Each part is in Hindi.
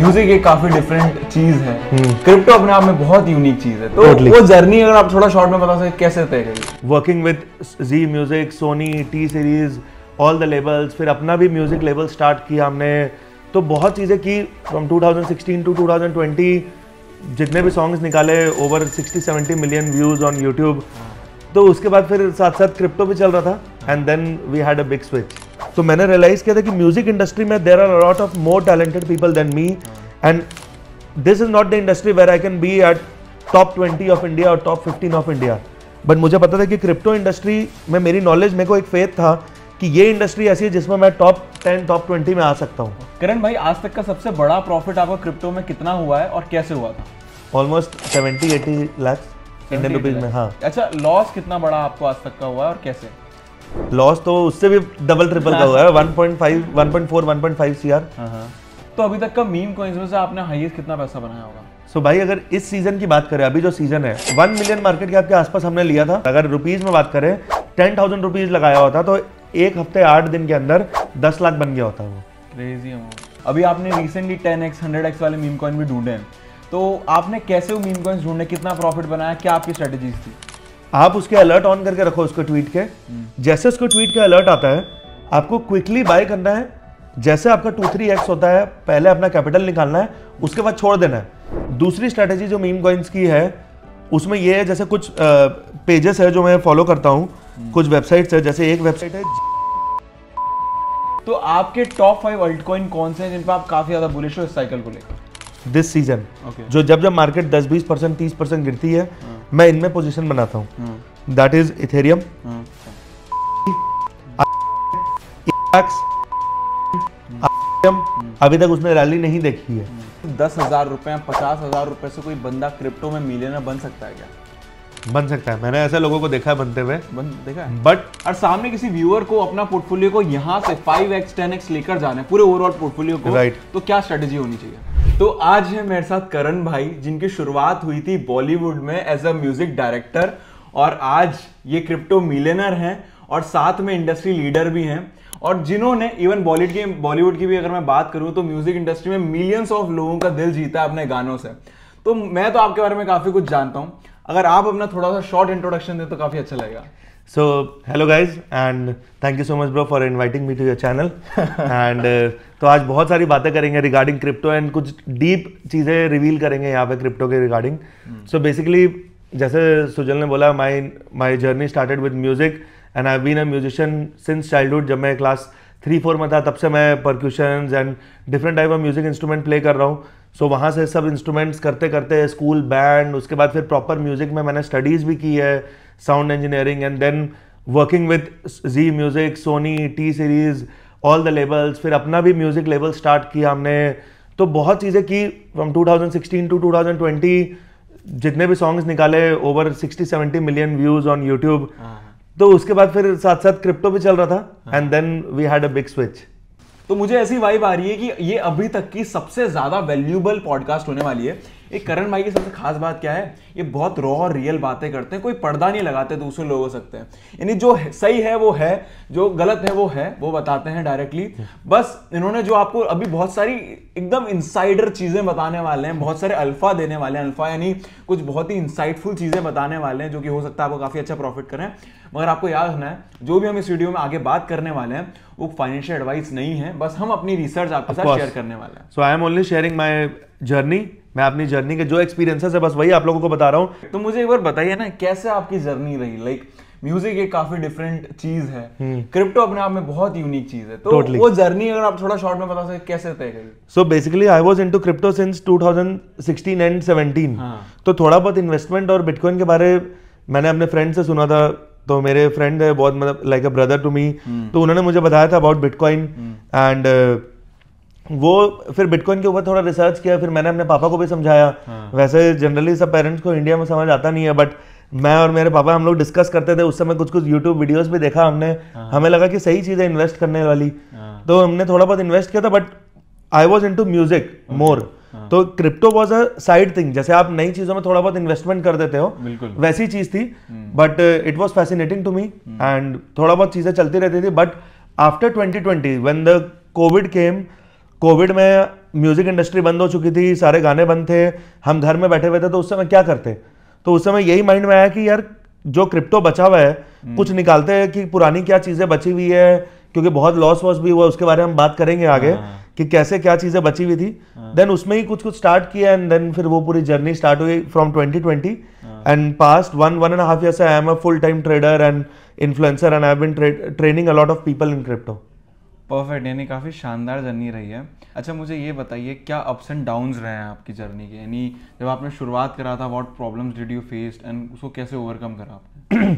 म्यूजिक एक काफी डिफरेंट चीज है क्रिप्टो हम्म। अपने आप में बहुत यूनिक चीज है तो totally. वो जर्नी अगर आप थोड़ा शॉर्ट में बता सकते कैसे तय करिए working with Zee music Sony T Series all the labels फिर अपना भी म्यूजिक लेबल स्टार्ट किया हमने तो बहुत चीज़ें की फ्रॉम 2016 टू 2020 जितने भी सॉन्ग्स निकाले over 60-70 million views on YouTube तो उसके बाद फिर साथ साथ क्रिप्टो भी चल रहा था and then we had a big switch तो मैंने रियलाइज़ किया था कि म्यूज़िक इंडस्ट्री में there are lot of more talented people than me and this is not the industry where I can be at top twenty of India और top fifteen of India but मुझे पता था कि क्रिप्टो इंडस्ट्री में मेरी नॉलेज मेरे को एक फेथ था कि ये इंडस्ट्री ऐसी है जिसमें मैं टॉप टेन टॉप ट्वेंटी में आ सकता हूँ करण भाई आज तक का सबसे बड़ा प्रॉफिट आपका क्रिप्टो में कितना हुआ है और कैसे हुआ था almost seventy eighty lakhs Indian rupees में हाँ अच्छा लॉस कितना बड़ा आपको आज तक का हुआ है और कैसे लॉस तो उससे भी डबल ट्रिपल का हुआ है 1.5 1.4 1.5 सीआर तो अभी तक का मीम कॉइंस में से आपने हाईएस्ट कितना पैसा बनाया होगा सो so भाई अगर इस सीजन की बात करें अभी जो सीजन है 1 मिलियन मार्केट कैप के आसपास हमने लिया था अगर रुपीज में बात करें टेन थाउजेंड रुपीज लगाया होता तो एक हफ्ते आठ दिन के अंदर दस लाख बन गया होता वो क्रेजी अभी आपने recently ten x hundred x वाले मीम कॉइन भी ढूंढे हैं तो आपने कैसे वो मीम कॉइन्स ढूंढने कितना प्रॉफिट बनाया क्या आपकी स्ट्रेटेजीज थी आप उसके अलर्ट ऑन करके रखो उसको ट्वीट के जैसे उसको ट्वीट के अलर्ट आता है आपको क्विकली बाय करना है जैसे आपका टू थ्री एक्स होता है पहले अपना कैपिटल निकालना है उसके बाद छोड़ देना है दूसरी स्ट्रेटेजी जो मीम कॉइन्स की है उसमें यह है जैसे कुछ पेजेस है जो मैं फॉलो करता हूँ कुछ वेबसाइट्स है जैसे एक वेबसाइट है तो आपके टॉप फाइव अल्ट कॉइन कौन से हैं जिन पर आप काफी ज्यादा बुलिश हो इस साइकिल को लेकर दिस सीजन जो जब जब मार्केट 10 20 परसेंट तीस परसेंट गिरती है हाँ। मैं इनमें पोजीशन बनाता हूँ दैट इज इथेरियम अभी तक उसने रैली नहीं देखी है हम्म। दस हजार रुपए पचास हजार रुपये से कोई बंदा क्रिप्टो में मिलियनर बन सकता है क्या बन सकता है मैंने ऐसे लोगों को देखा है बनते हुए बन, देखा है बट और सामने किसी व्यूअर को अपना पोर्टफोलियो को यहाँ से 5x 10x लेकर जाने पूरे ओवरऑल पोर्टफोलियो को राइट right. तो क्या स्ट्रेटेजी होनी चाहिए तो आज है मेरे साथ करण भाई जिनकी शुरुआत हुई थी बॉलीवुड में एज अ म्यूजिक डायरेक्टर और आज ये क्रिप्टो मिलेनर हैं और साथ में इंडस्ट्री लीडर भी हैं और जिन्होंने इवन बॉलीवुड की बॉलीवुड की भी अगर मैं बात करूं तो म्यूजिक इंडस्ट्री में मिलियंस ऑफ लोगों का दिल जीता है अपने गानों से तो मैं तो आपके बारे में काफी कुछ जानता हूं अगर आप अपना थोड़ा सा शॉर्ट इंट्रोडक्शन दें तो काफ़ी अच्छा लगेगा so hello guys and thank you so much bro for inviting me to your channel and तो आज बहुत सारी बातें करेंगे रिगार्डिंग क्रिप्टो एंड कुछ डीप चीज़ें रिवील करेंगे यहाँ पे क्रिप्टो के रिगार्डिंग सो बेसिकली जैसे सुजल ने बोला my my journey started with music and I been a musician since childhood जब मैं क्लास थ्री फोर में था तब से मैं percussion and different type of music instrument play कर रहा हूँ सो so, वहाँ से सब इंस्ट्रूमेंट्स करते करते स्कूल बैंड उसके बाद फिर प्रॉपर म्यूज़िक में मैंने स्टडीज़ भी की है sound engineering and then working with Zee music Sony T Series all the labels फिर अपना भी म्यूज़िक लेबल स्टार्ट किया हमने तो बहुत चीज़ें की फ्रॉम 2016 टू 2020 जितने भी सॉन्ग्स निकाले over 60 70 million views on YouTube तो उसके बाद फिर साथ साथ क्रिप्टो भी चल रहा था and then we had a big switch तो मुझे ऐसी वाइब आ रही है कि ये अभी तक की सबसे ज्यादा वैल्यूबल पॉडकास्ट होने वाली है एक करण भाई की सबसे खास बात क्या है ये बहुत रॉ और रियल बातें करते हैं कोई पर्दा नहीं लगाते दूसरे लोगों सकते हैं यानी जो सही है वो है जो गलत है वो है वो बताते हैं डायरेक्टली बस इन्होंने जो आपको अभी बहुत सारी एकदम इंसाइडर चीज़ें बताने वाले हैं बहुत सारे अल्फा देने वाले हैं अल्फा यानी कुछ बहुत ही इंसाइटफुल चीज़ें बताने वाले हैं जो कि हो सकता है आपको काफ़ी अच्छा प्रॉफिट करें मगर आपको याद रखना है जो भी हम इस वीडियो में आगे बात करने वाले हैं वो फाइनेंशियल एडवाइस नहीं है बस हम अपनी रिसर्च आपके साथ शेयर करने वाले हैं so I am only sharing my journey मैं अपनी जर्नी के जो एक्सपीरियंस है बस वही आप लोगों को बता रहा हूँ तो मुझे एक बार बताइए ना कैसे आपकी जर्नी रही लाइक म्यूजिक एक काफी डिफरेंट चीज है क्रिप्टो हम्म। अपने आप में बहुत यूनिक चीज है तो totally. वो जर्नी अगर आप थोड़ा शॉर्ट में बता सके कैसे तय करी so basically I was into crypto since 2016 and seventeen तो थोड़ा बहुत इन्वेस्टमेंट और बिटकॉइन के बारे मैंने अपने फ्रेंड से सुना था तो मेरे फ्रेंड है बहुत मतलब like a brother to me तो उन्होंने मुझे बताया था अबाउट बिटकॉइन एंड वो फिर बिटकॉइन के ऊपर थोड़ा रिसर्च किया फिर मैंने अपने पापा को भी समझाया हाँ। वैसे जनरली सब पेरेंट्स को इंडिया में समझ आता नहीं है बट मैं और मेरे पापा हम लोग डिस्कस करते थे उस समय कुछ कुछ यूट्यूब वीडियोस भी देखा हमने हाँ। हमें लगा कि सही चीज़ है इन्वेस्ट करने वाली हाँ। तो हमने थोड़ा बहुत इन्वेस्ट किया था but I was in music more तो crypto was a side thing जैसे आप नई चीज़ों में थोड़ा बहुत इन्वेस्टमेंट कर देते हो वैसी चीज़ थी but it was fascinating to me and थोड़ा बहुत चीज़ें चलती रहती थी but after twenty twenty when the covid came covid में म्यूज़िक इंडस्ट्री बंद हो चुकी थी सारे गाने बंद थे हम घर में बैठे हुए थे तो उस समय क्या करते तो उस समय यही माइंड में आया कि यार जो क्रिप्टो बचा हुआ है हम्म। कुछ निकालते हैं कि पुरानी क्या चीज़ें बची हुई है क्योंकि बहुत लॉस वॉस भी हुआ उसके बारे में हम बात करेंगे आगे हाँ। कि कैसे क्या चीज़ें बची हुई थी देन हाँ। उसमें ही कुछ कुछ स्टार्ट किया एंड देन फिर वो पूरी जर्नी स्टार्ट हुई from twenty twenty and past one one and half year I am a full time trader and influencer and I been training a lot of people in crypto perfect यानी काफ़ी शानदार जर्नी रही है अच्छा मुझे ये बताइए क्या अप्स एंड डाउन्स रहे हैं आपकी जर्नी के यानी जब आपने शुरुआत करा था what problem did you face and उसको कैसे ओवरकम करा आपने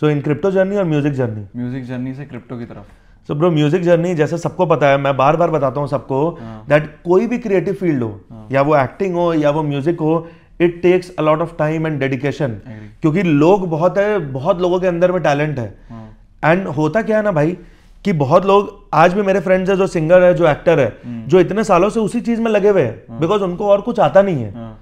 सो इन क्रिप्टो जर्नी और म्यूजिक जर्नी म्यूजिक जर्नी से क्रिप्टो की तरफ सो ब्रो म्यूजिक जर्नी जैसे सबको पता है मैं बार बार बताता हूँ सबको दैट हाँ। कोई भी क्रिएटिव हाँ। फील्ड हो या वो एक्टिंग हो या वो म्यूजिक हो it takes a lot of time and dedication क्योंकि लोग बहुत है बहुत लोगों के अंदर में टैलेंट है एंड हाँ। होता क्या है ना भाई कि बहुत लोग आज भी मेरे फ्रेंड्स है जो सिंगर है जो एक्टर है हम्म। जो इतने सालों से उसी चीज में लगे हुए हैं बिकॉज हाँ। उनको और कुछ आता नहीं है हाँ।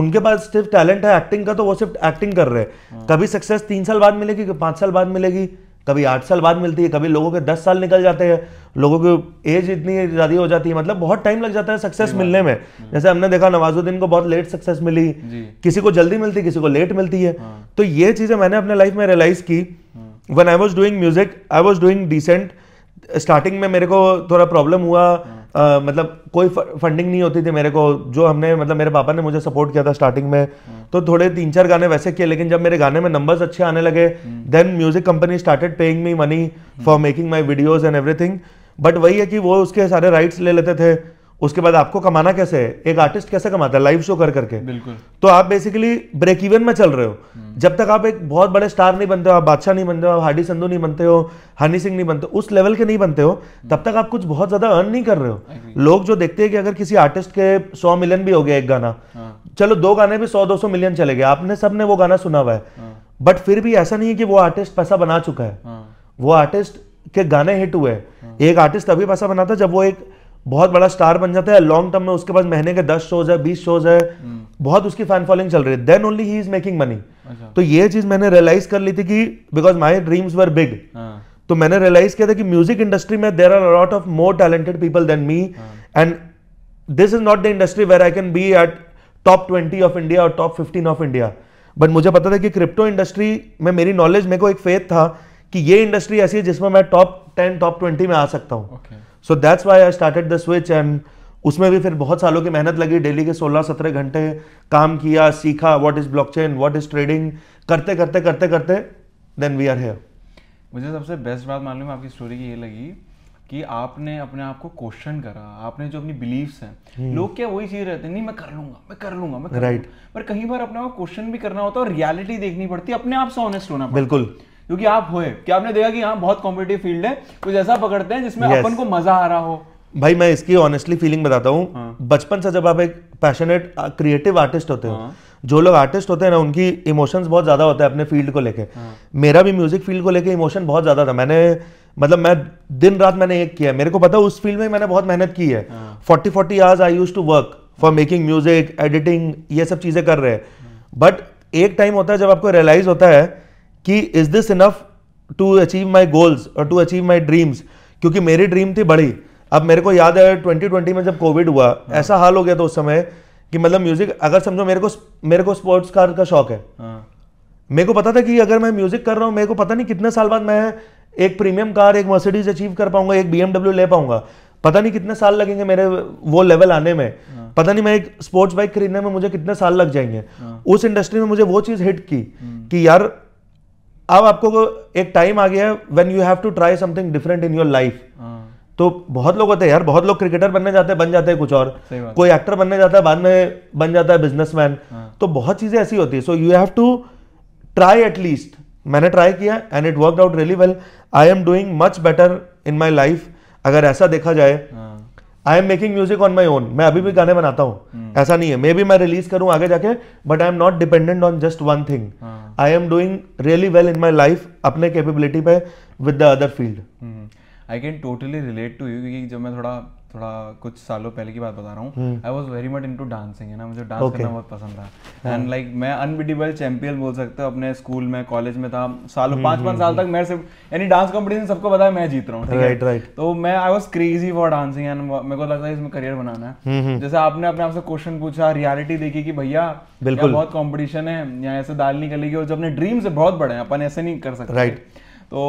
उनके पास सिर्फ टैलेंट है एक्टिंग का तो वो सिर्फ एक्टिंग कर रहे हैं हाँ। कभी सक्सेस तीन साल बाद मिलेगी पांच साल बाद मिलेगी कभी आठ साल बाद मिलती है कभी लोगों के दस साल निकल जाते हैं लोगों की एज इतनी ज़्यादा हो जाती है मतलब बहुत टाइम लग जाता है सक्सेस मिलने में जैसे हमने देखा नवाजुद्दीन को बहुत लेट सक्सेस मिली किसी को जल्दी मिलती किसी को लेट मिलती है तो ये चीज़ें मैंने अपने लाइफ में रियलाइज की when I was doing music I was doing decent starting में मेरे को थोड़ा प्रॉब्लम हुआ आ, हाँ। मतलब कोई फंडिंग नहीं होती थी मेरे को जो हमने मतलब मेरे पापा ने मुझे सपोर्ट किया था स्टार्टिंग में हाँ। तो थोड़े तीन चार गाने वैसे किए लेकिन जब मेरे गाने में नंबर्स अच्छे आने लगे then music company started paying me money for making my videos and everything but वही है कि वो उसके सारे राइट्स ले लेते थे उसके बाद आपको कमाना कैसे है एक आर्टिस्ट कैसे कमाता है लाइव शो कर करके बिल्कुल तो आप बेसिकली ब्रेक इवन में चल रहे हो हम्म। जब तक आप एक बहुत बड़े स्टार नहीं बनते हो आप बादशाह नहीं बनते हो आप हार्डी संधू नहीं बनते हो हनी सिंह नहीं बनते उस लेवल के नहीं बनते हो हम्म। तब तक आप कुछ बहुत ज्यादा अर्न नहीं कर रहे हो लोग जो देखते हैं कि अगर किसी आर्टिस्ट के सौ मिलियन भी हो गया एक गाना हाँ। चलो दो गाने भी सौ दो सौ मिलियन चले गए आपने सबने वो गाना सुना हुआ है बट हाँ। फिर भी ऐसा नहीं है कि वो आर्टिस्ट पैसा बना चुका है हाँ। वो आर्टिस्ट के गाने हिट हुए एक आर्टिस्ट तभी पैसा बनाता जब वो एक बहुत बड़ा स्टार बन जाता है लॉन्ग टर्म में उसके पास महीने के दस शोज है बीस शोज है हम्म। बहुत उसकी फैन फॉलोइंग चल रही है देन ओनली ही इज मेकिंग मनी तो ये चीज मैंने रियलाइज कर ली थी कि because my dreams were big तो मैंने रियलाइज किया था कि म्यूजिक इंडस्ट्री में there are lot of more talented people than me and this is not the industry where I can be at top twenty of India और top fifteen of India but मुझे पता था कि क्रिप्टो इंडस्ट्री में मेरी नॉलेज मेरे को एक फेथ था कि ये इंडस्ट्री ऐसी है जिसमें मैं टॉप टेन टॉप ट्वेंटी में आ सकता हूँ okay. So that's why I started the switch and उसमें भी फिर बहुत सालों की मेहनत लगी डेली के 16-17 घंटे काम किया सीखा what is blockchain what is trading करते करते करते करते देन वी आर हेयर मुझे सबसे बेस्ट बात मालूम है आपकी स्टोरी की ये लगी कि आपने अपने आप को क्वेश्चन करा आपने जो अपनी बिलीव्स हैं हम्म। लोग क्या वही चीज रहते हैं नहीं मैं कर लूंगा मैं कर लूंगा मैं राइट right. पर कहीं बार अपने आप क्वेश्चन भी करना होता है और रियलिटी देखनी पड़ती है अपने आप से ऑनेस्ट होना बिल्कुल क्योंकि आप हुए क्या आपने देखा कि हाँ बहुत कॉम्पिटेटिव फील्ड है कुछ ऐसा पकड़ते हैं जिसमें अपन को मजा आ रहा हो भाई मैं इसकी ऑनेस्टली फीलिंग बताता हूँ हाँ। बचपन से जब आप एक पैशनेट क्रिएटिव आर्टिस्ट होते हो हाँ। जो लोग आर्टिस्ट होते हैं ना उनकी इमोशंस बहुत ज्यादा होता है अपने फील्ड को लेके हाँ। मेरा भी म्यूजिक फील्ड को लेके इमोशन बहुत ज्यादा था मैंने मतलब मैं दिन रात मैंने एक किया मेरे को पता उस फील्ड में मैंने बहुत मेहनत की है forty forty hours I use to work for making music editing ये सब चीजें कर रहे हैं बट एक टाइम होता है जब आपको रियलाइज होता है कि is this enough to achieve my goals और टू अचीव माई ड्रीम्स क्योंकि मेरी ड्रीम थी बड़ी अब मेरे को याद है 2020 में जब कोविड हुआ हाँ। ऐसा हाल हो गया था उस समय कि मतलब म्यूजिक अगर समझो मेरे को मेरे को स्पोर्ट्स कार का शौक है हाँ। मेरे को पता था कि अगर मैं म्यूजिक कर रहा हूँ मेरे को पता नहीं कितने साल बाद मैं एक प्रीमियम कार एक मर्सिडीज अचीव कर पाऊंगा एक बीएमडब्ल्यू ले पाऊंगा पता नहीं कितने साल लगेंगे मेरे वो लेवल आने में हाँ। पता नहीं मैं एक स्पोर्ट्स बाइक खरीदने में मुझे कितने साल लग जाएंगे उस इंडस्ट्री में मुझे वो चीज हिट की हम्म। कि यार अब आपको एक टाइम आ गया है when you have to try something different in your life तो बहुत लोग होते हैं यार बहुत लोग क्रिकेटर बनने जाते हैं बन जाते हैं कुछ और कोई एक्टर बनने जाता है बाद में बन जाता है बिजनेसमैन हाँ। तो बहुत चीजें ऐसी होती है so you have to try at least मैंने ट्राई किया and it work out really well I am doing much better in my life अगर ऐसा देखा जाए हाँ। I am making music on my own मैं अभी भी गाने बनाता हूँ हम्म। ऐसा नहीं है मे बी मैं रिलीज करूँ आगे जाके but I am not dependent on just one thing I am doing really well in my life अपने कैपेबिलिटी पे with the other field I can totally relate to you क्योंकि जब मैं थोड़ा थोड़ा कुछ सालों पहले की बात बता रहा हूँ I was very much into dancing है ना मुझे डांस okay. करना बहुत पसंद था एंड हाँ। लाइक like, मैं अनबिटेबल चैंपियन बोल सकते हो अपने स्कूल में कॉलेज में था सालों पांच हम्म, पांच हम्म, साल हम्म। तक मैं सिर्फ यानी डांस कॉम्पिटिशन सबको पता है मैं जीत रहा हूँ ठीक right, है right. तो मैं I was crazy for dancing and मेरे को लगता है इसमें करियर बनाना है जैसे आपने अपने आपसे क्वेश्चन पूछा रियालिटी देखी कि भैया बिल्कुल बहुत कॉम्पिटिशन है यहाँ ऐसे दाल निकलेगी और जो अपने ड्रीम्स है बहुत बड़े हैं अपन ऐसे नहीं कर सकते राइट तो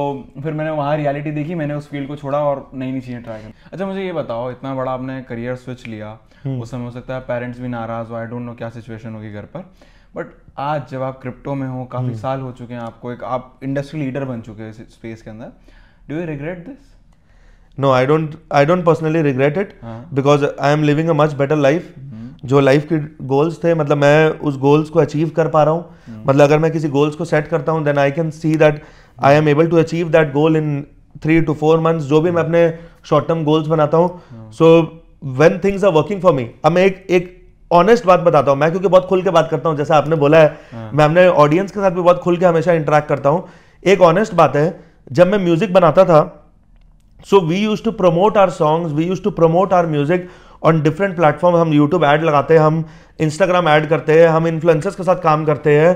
फिर मैंने वहाँ रियलिटी देखी मैंने उस फील्ड को छोड़ा और नई नई चीज़ें ट्राई करी अच्छा मुझे ये बताओ इतना बड़ा आपने करियर स्विच लिया हम्म। उस समय हो सकता है पेरेंट्स भी नाराज़ हो आई डोंट नो क्या सिचुएशन होगी घर पर बट आज जब आप क्रिप्टो में हो काफ़ी हम्म। साल हो चुके हैं आपको एक आप इंडस्ट्री लीडर बन चुके हैं स्पेस के अंदर do you regret this no I don't I don't personally regret it because I am living a much better life जो लाइफ के गोल्स थे मतलब मैं उस गोल्स को अचीव कर पा रहा हूँ hmm. मतलब अगर मैं किसी गोल्स को सेट करता हूँ then I can see that I am able to achieve that goal in three to four months जो भी मैं अपने शॉर्ट टर्म गोल्स बनाता हूँ so when things are working for me अब मैं एक एक ऑनेस्ट बात बताता हूँ मैं क्योंकि बहुत खुल के बात करता हूँ जैसा आपने बोला है yeah. हाँ। मैं अपने ऑडियंस के साथ भी बहुत खुल के हमेशा इंटरेक्ट करता हूँ एक ऑनेस्ट बात है जब मैं म्यूजिक बनाता था so we use to promote our songs we use to promote our music on different platform हम यूट्यूब एड लगाते हैं हम इंस्टाग्राम एड करते हैं हम इन्फ्लुएंसर्स के साथ काम करते हैं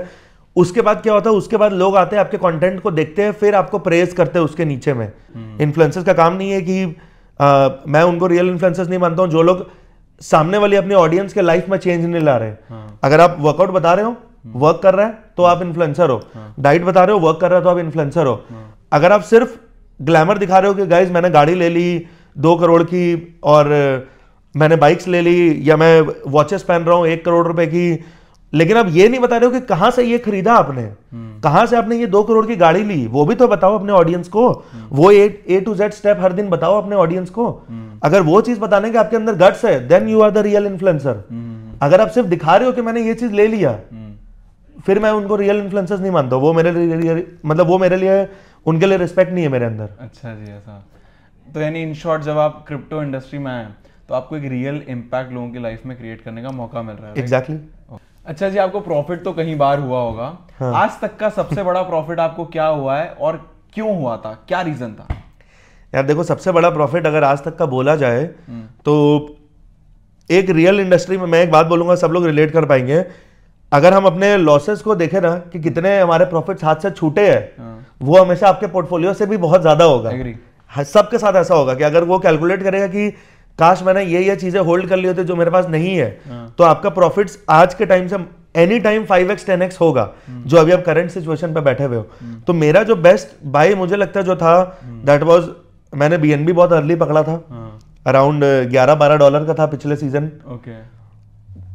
उसके बाद क्या होता है उसके बाद लोग आते हैं आपके कंटेंट को देखते हैं फिर आपको प्रेज करते हैं उसके नीचे में इन्फ्लुएंसर्स हम्म। का काम नहीं है कि आ, मैं उनको रियल इन्फ्लुएंसर्स नहीं मानता हूं जो लोग सामने वाली अपने ऑडियंस के लाइफ में चेंज नहीं ला रहे हाँ। अगर आप वर्कआउट बता रहे हो वर्क हम्म। कर रहे हैं तो आप इन्फ्लुएंसर हो डाइट हाँ। बता रहे हो वर्क कर रहे हो तो आप इन्फ्लुएंसर हो हाँ। अगर आप सिर्फ ग्लैमर दिखा रहे हो कि गाइज मैंने गाड़ी ले ली दो करोड़ की और मैंने बाइक्स ले ली या मैं वॉचेस पहन रहा हूँ एक करोड़ रुपए की लेकिन आप ये नहीं बता रहे हो कि कहां से ये खरीदा आपने हम्म। कहां से आपने ये दो करोड़ की गाड़ी ली वो भी तो बताओ अपने ऑडियंस को हम्म। वो ए टू जेड स्टेप हर दिन बताओ अपने ऑडियंस को हम्म। अगर वो चीज बताने के आपके अंदर गट्स है then you are the real influencer अगर आप सिर्फ दिखा रहे हो कि मैंने ये चीज ले लिया फिर मैं उनको रियल इन्फ्लुएंसर्स नहीं मानता वो मेरे लिए मतलब वो मेरे लिए उनके लिए रिस्पेक्ट नहीं है मेरे अंदर अच्छा जी ऐसा तो यानी इन शॉर्ट जब आप क्रिप्टो इंडस्ट्री में आए तो आपको एक रियल इम्पैक्ट लोगों की लाइफ में क्रिएट करने का मौका मिल रहा है एग्जैक्टली exactly. अच्छा जी आपको प्रॉफिट तो कहीं बार हुआ होगा हाँ। आज तक का सबसे बड़ा प्रॉफिट आपको क्या हुआ है और क्यों हुआ था क्या रीजन था यार देखो सबसे बड़ा प्रॉफिट अगर आज तक का बोला जाए हम्म। तो एक रियल इंडस्ट्री में मैं एक बात बोलूंगा सब लोग रिलेट कर पाएंगे अगर हम अपने लॉसेस को देखें ना कि कितने हमारे प्रॉफिट हाथ से छूटे हैं हाँ। वो हमेशा आपके पोर्टफोलियो से भी बहुत ज्यादा होगा हाँ, सबके साथ ऐसा होगा कि अगर वो कैलकुलेट करेगा कि काश मैंने ये ये चीजें होल्ड कर ली होती जो मेरे पास नहीं है हाँ। तो आपका प्रॉफिट्स आज के टाइम से any time five x ten X होगा हम्म। जो अभी आप करंट सिचुएशन पे बैठे हुए हो हम्म। तो मेरा जो बेस्ट बाय मुझे लगता है जो था दैट हम्म। वाज मैंने बीएनबी बहुत अर्ली पकड़ा था अराउंड हाँ। ग्यारह बारह डॉलर का था पिछले सीजन ओके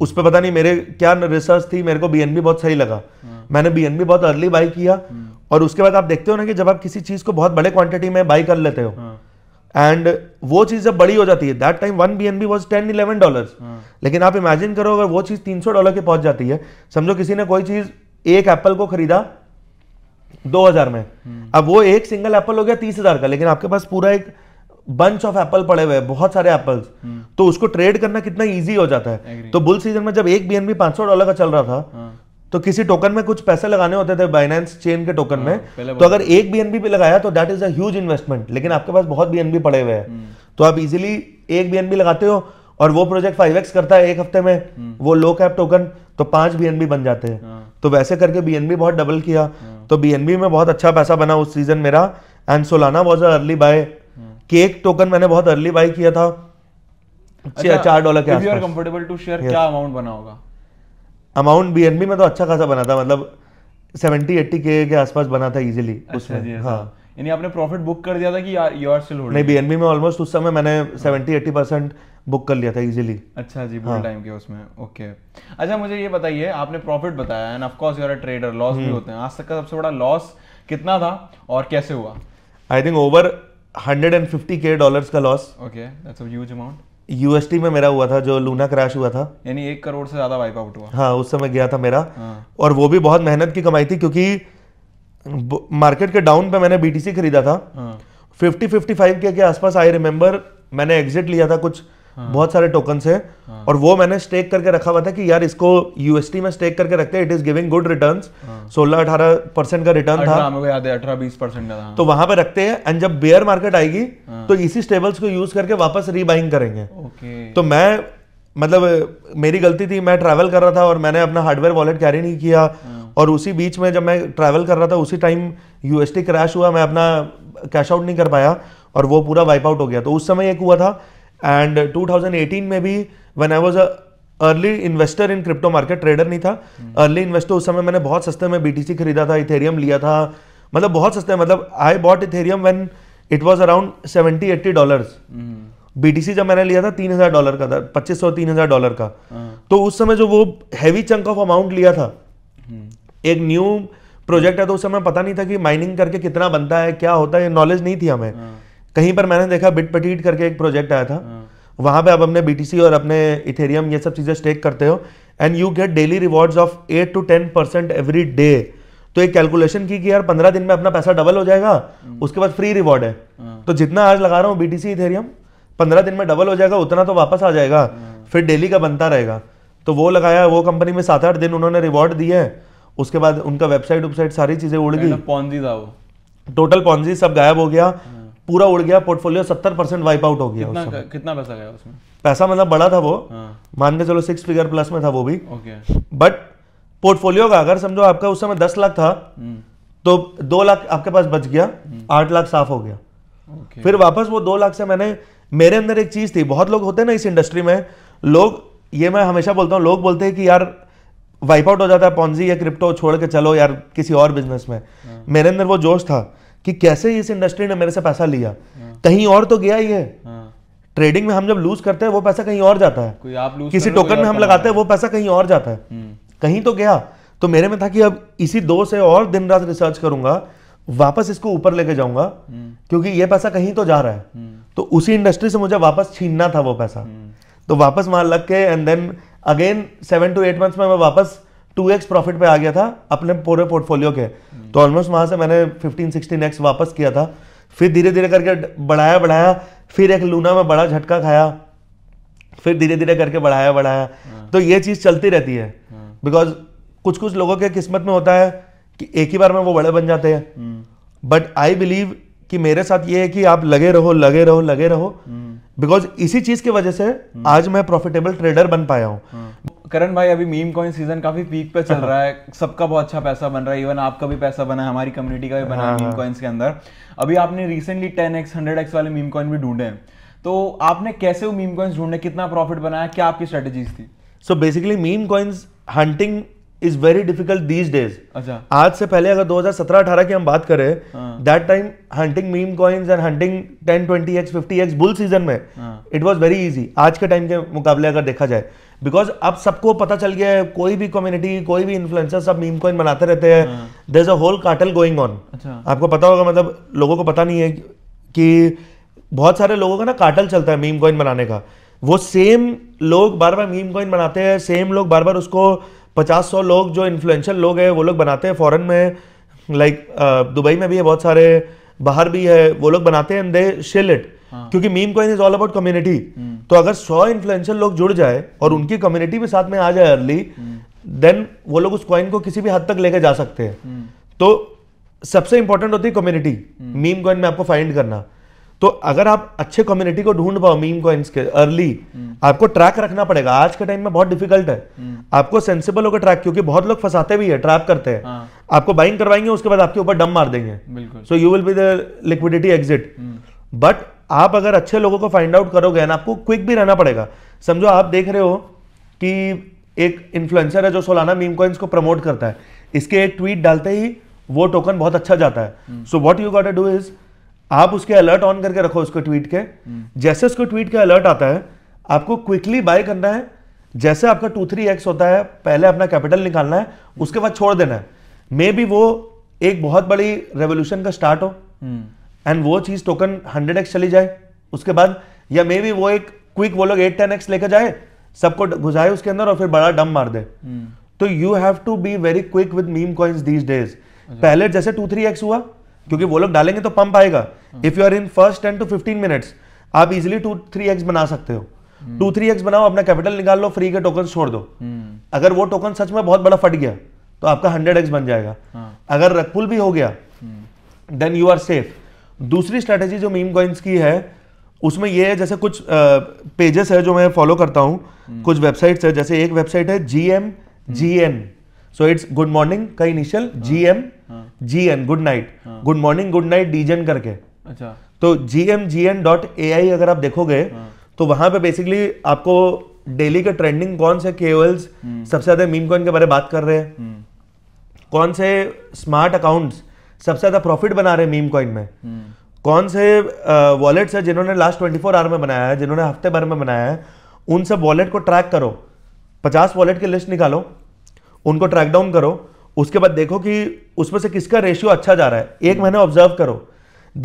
उस पर पता नहीं मेरे क्या रिसर्च थी मेरे को बीएनबी बहुत सही लगा हाँ। मैंने बीएनबी बहुत अर्ली बाय किया और उसके बाद आप देखते हो ना कि जब आप किसी चीज को बहुत बड़े क्वांटिटी में बाय कर लेते हो एंड वो चीज जब बड़ी हो जाती है that time one B N B was ten eleven dollar लेकिन आप इमेजिन करो अगर वो चीज तीन सौ डॉलर की पहुंच जाती है समझो किसी ने कोई चीज एक एप्पल को खरीदा दो हजार में हम्म। अब वो एक सिंगल एप्पल हो गया तीस हजार का लेकिन आपके पास पूरा एक बंच ऑफ एप्पल पड़े हुए बहुत सारे एप्पल्स हम्म। तो उसको ट्रेड करना कितना इजी हो जाता है तो बुल सीजन में जब एक बीएनबी सौ डॉलर का चल रहा था हाँ। तो किसी टोकन में कुछ पैसे लगाने होते थे बाइनेंस चेन के टोकन में हाँ, तो अगर एक बीएनबी पे लगाया तो दैट इज अज इन्वेस्टमेंट लेकिन आपके पास बहुत बीएनबी पड़े हुए हैं हम्म। तो आप इजिली एक बीएनबी लगाते हो और वो प्रोजेक्ट फाइव करता है एक हफ्ते में हम्म। वो लो कैप टोकन तो पांच बीएनबी बन जाते हैं हाँ। तो वैसे करके बीएनबी बहुत डबल किया हाँ। तो बीएनबी में बहुत अच्छा पैसा बना उस सीजन मेरा and Solana was early buy cake token मैंने बहुत अर्ली बाय किया था अच्छा, चार डॉलर के आसपास। कंफर्टेबल टू शेयर क्या अमाउंट बना होगा अमाउंट बी में तो अच्छा खासा बना था मतलब सेवेंटी एट्टी के के आसपास बना था इजिली अच्छा उसमें हाँ यानी आपने प्रॉफिट बुक कर दिया था कि यू आर स्टिल होल्डिंग नहीं बीएनबी में ऑलमोस्ट उस समय मैंने सेवेंटी एट्टी परसेंट बुक कर लिया था इजीली अच्छा जी बुल टाइम हाँ। के उसमें ओके अच्छा मुझे ये बताइए आपने प्रॉफिट बताया and of course you are a trader loss भी हम्म। होते हैं आज तक का सबसे बड़ा लॉस कितना था और कैसे हुआ I think over hundred and fifty के डॉलर का loss okay that's a huge amount UST में मेरा हुआ था जो लूना क्रैश हुआ था यानी एक करोड़ से ज्यादा वाइप आउट हुआ हाँ उस समय गया था मेरा हाँ। और वो भी बहुत मेहनत की कमाई थी क्योंकि मार्केट के डाउन पे मैंने बीटीसी खरीदा था फिफ्टी फिफ्टी फाइव के आसपास आई रिमेम्बर मैंने एग्जिट लिया था कुछ हाँ। बहुत सारे टोकन है हाँ। और वो मैंने स्टेक करके रखा हुआ था कि यार इसको यूएसटी में स्टेक करके रखते हैं it is giving good return सोलह अठारह परसेंट का रिटर्न था अठारह बीस परसेंट का तो वहां पे रखते हैं एंड जब बेयर मार्केट आएगी हाँ। तो इसी स्टेबल्स को यूज करके वापस रीबाइंग करेंगे तो मैं मतलब मेरी गलती थी मैं ट्रैवल कर रहा था और मैंने अपना हार्डवेयर वॉलेट कैरी नहीं किया और उसी बीच में जब मैं ट्रैवल कर रहा था उसी टाइम यूएसटी क्रैश हुआ मैं अपना कैश आउट नहीं कर पाया और वो पूरा वाइप आउट हो गया तो उस समय एक हुआ था एंड 2018 uh, में भी one I was a early investor in crypto market trader नहीं था अर्ली hmm. इन्वेस्टर उस समय मैंने बहुत सस्ते में बीटीसी खरीदा था इथेरियम लिया था मतलब बहुत सस्ते मतलब I bought Ethereum when it was around seventy eighty dollar BTC जब मैंने लिया था तीन हजार डॉलर का था पच्चीस सौ तीन हजार डॉलर का हाँ। तो उस समय जो वो हैवी चंक ऑफ अमाउंट लिया था hmm. एक न्यू प्रोजेक्ट है तो उस समय पता नहीं था कि माइनिंग करके कितना बनता है क्या होता है नॉलेज नहीं थी हमें हाँ। कहीं पर मैंने देखा बिट पटीट करके एक प्रोजेक्ट आया था हाँ। वहां पे आप अपने बीटीसी और अपने इथेरियम ये सब चीजें स्टेक करते हो and you get daily rewards of eight to ten percent every day तो एक कैलकुलेशन की कि यार पंद्रह दिन में अपना पैसा डबल हो जाएगा हम्म। उसके बाद फ्री रिवॉर्ड है हाँ। तो जितना आज लगा रहा हूँ बीटीसी इथेरियम पंद्रह दिन में डबल हो जाएगा उतना तो वापस आ जाएगा हाँ। फिर डेली का बनता रहेगा तो वो लगाया वो कंपनी में सात आठ दिन उन्होंने रिवॉर्ड दिए उसके बाद उनका वेबसाइट वेबसाइट सारी चीजें उड़ गई पॉन्जी था वो टोटल पॉन्जी सब गायब हो गया पूरा उड़ गया पोर्टफोलियो सत्तर परसेंट वाइप आउट हो गया कितना, कितना पैसा गया उसमें पैसा मतलब बड़ा था वो हाँ। मान के चलो सिक्स फिगर प्लस में था वो भी बट पोर्टफोलियो का अगर समझो आपका उस समय दस लाख था हम्म। तो दो लाख आपके पास बच गया हम्म। आठ लाख साफ हो गया फिर वापस वो दो लाख से मैंने मेरे अंदर एक चीज थी बहुत लोग होते हैं ना इस इंडस्ट्री में लोग ये मैं हमेशा बोलता हूँ लोग बोलते हैं कि यार वाइप आउट हो जाता है पॉन्जी या क्रिप्टो छोड़ के चलो यार किसी और बिजनेस में हाँ। मेरे अंदर वो जोश था कि कैसे इस इंडस्ट्री ने मेरे से पैसा लिया हाँ। कहीं और तो गया ही है ट्रेडिंग हाँ। में हम जब लूज करते हैं वो पैसा कहीं और जाता है कोई आप लूज किसी टोकन में हम लगाते हैं वो पैसा कहीं और जाता है हम्म। कहीं तो गया तो मेरे में था कि अब इसी दो से और दिन रात रिसर्च करूंगा वापस इसको ऊपर लेके जाऊंगा हम्म। क्योंकि ये पैसा कहीं तो जा रहा है हम्म। तो उसी इंडस्ट्री से मुझे वापस छीनना था वो पैसा तो वापस वहां लग के and then again seven to eight months में मैं वापस टू एक्स प्रॉफिट पे आ गया था अपने पूरे पोर्टफोलियो के तो ऑलमोस्ट वहां से मैंने फिफ्टीन सिक्सटीन एक्स वापस किया था फिर धीरे धीरे करके बढ़ाया बढ़ाया फिर एक लूना में बड़ा झटका खाया फिर धीरे धीरे करके बढ़ाया बढ़ाया हाँ। तो ये चीज़ चलती रहती है बिकॉज कुछ कुछ लोगों के किस्मत में होता है कि एक ही बार में वो बड़े बन जाते हैं बट आई बिलीव कि मेरे साथ ये है कि आप लगे रहो लगे रहो लगे रहो बिकॉज हम्म। इसी चीज की वजह से हम्म। आज मैं प्रॉफिटेबल ट्रेडर बन पाया हूँ हाँ। करण भाई अभी मीम कॉइन सीजन काफी पीक पे चल हाँ। रहा है सबका बहुत अच्छा पैसा बन रहा है इवन आपका भी पैसा बना है हमारी कम्युनिटी का भी बना है मीम हाँ, कॉइन्स के अंदर अभी आपने recently ten x hundred x वाले मीम कॉइन भी ढूंढे हैं तो आपने कैसे वो मीम कॉइन्स ढूंढे कितना प्रॉफिट बनाया क्या आपकी स्ट्रेटेजीज थी so basically meme coins hunting is very difficult these days आज से पहले अगर 2017-18 की हम बात करें that time hunting meme coins and hunting 10 20x 50x bull season में इट वाज वेरी इजी आज के टाइम के मुकाबले अगर देखा जाए बिकॉज अब सबको पता चल गया है कोई भी कम्युनिटी कोई भी इन्फ्लुएंसर सब मीम कॉइन बनाते रहते हैं there is a whole cartel going on आपको पता होगा मतलब लोगों को पता नहीं है कि बहुत सारे लोगों का ना कार्टल चलता है मीम कॉइन बनाने का वो सेम लोग बार बार मीम कॉइन बनाते हैं सेम लोग बार बार उसको पचास सौ लोग जो इन्फ्लुएंशियल लोग हैं वो लोग बनाते हैं फ़ॉरन में लाइक दुबई में भी है बहुत सारे बाहर भी है वो लोग बनाते हैं दे शेल इट क्योंकि meme coin is all about community तो अगर सौ इन्फ्लुएंशियल लोग जुड़ जाए और हम्म। उनकी कम्युनिटी भी साथ में आ जाए अर्ली हम्म। देन वो लोग उस कॉइन को किसी भी हद तक लेके जा सकते हैं हम्म। तो सबसे इंपॉर्टेंट होती है कम्युनिटी मीम कॉइन में आपको फाइंड करना तो अगर आप अच्छे कम्युनिटी को ढूंढ पाओ मीम कॉइन्स के अर्ली हम्म। आपको ट्रैक रखना पड़ेगा आज के टाइम में बहुत डिफिकल्ट है हम्म। आपको सेंसिबल होकर ट्रैक क्योंकि बहुत लोग फंसाते भी है ट्रैप करते हैं हाँ। आपको बाइंग करवाएंगे उसके बाद आपके ऊपर डम मार देंगे so you will be the liquidity exit but आप अगर अच्छे लोगों को फाइंड आउट करोगे ना आपको क्विक भी रहना पड़ेगा समझो आप देख रहे हो कि एक इन्फ्लुएंसर है जो सोलाना मीम कॉइन्स को प्रमोट करता है इसके एक ट्वीट डालते ही वो टोकन बहुत अच्छा जाता है so what you got do is आप उसके अलर्ट ऑन करके रखो उसको ट्वीट के हम्म। जैसे उसको ट्वीट का अलर्ट आता है आपको क्विकली बाय करना है जैसे आपका टू थ्री एक्स होता है पहले अपना कैपिटल निकालना है उसके बाद छोड़ देना है मे बी वो एक बहुत बड़ी रेवोल्यूशन का स्टार्ट हो एंड हम्म। वो चीज टोकन हंड्रेड एक्स चली जाए उसके बाद या मे बी वो एक क्विक वो लोग एट टेन एक्स लेकर जाए सबको घुसाए उसके अंदर और फिर बड़ा डम मार दे हम्म। तो you have to be very quick with meme coins these days पहले जैसे टू थ्री एक्स हुआ क्योंकि वो लोग डालेंगे तो पंप आएगा if you are in first ten to fifteen minutes आप इजिली टू थ्री एक्स बना सकते हो टू थ्री एक्स बनाओ अपना कैपिटल निकाल लो फ्री के टोकन छोड़ दो हम्म। अगर वो टोकन सच में बहुत बड़ा फट गया तो आपका हंड्रेड एक्स बन जाएगा हाँ। अगर रकपुल भी हो गया देन यू आर सेफ दूसरी स्ट्रेटेजी जो मीम कॉइन्स की है उसमें ये है जैसे कुछ पेजेस है जो मैं फॉलो करता हूँ हम्म। कुछ वेबसाइट्स है जैसे एक वेबसाइट है G M G N so it's good morning का initial G M G N good night good morning good night जेन करके अच्छा तो G M G N dot A I अगर आप देखोगे हाँ। तो वहां पे बेसिकली आपको डेली के ट्रेंडिंग कौन से के हम्म। सबसे ज्यादा मीम कॉइन के बारे में बात कर रहे हैं हम्म। कौन से स्मार्ट अकाउंट्स सबसे ज्यादा प्रॉफिट बना रहे हैं मीम कॉइन में हम्म। कौन से वॉलेट्स है जिन्होंने लास्ट ट्वेंटी फोर आवर में बनाया है जिन्होंने हफ्ते भर में बनाया है उन सब वॉलेट को ट्रैक करो पचास वॉलेट की लिस्ट निकालो उनको ट्रैक डाउन करो उसके बाद देखो कि उसमें से किसका रेशियो अच्छा जा रहा है एक महीने ऑब्जर्व करो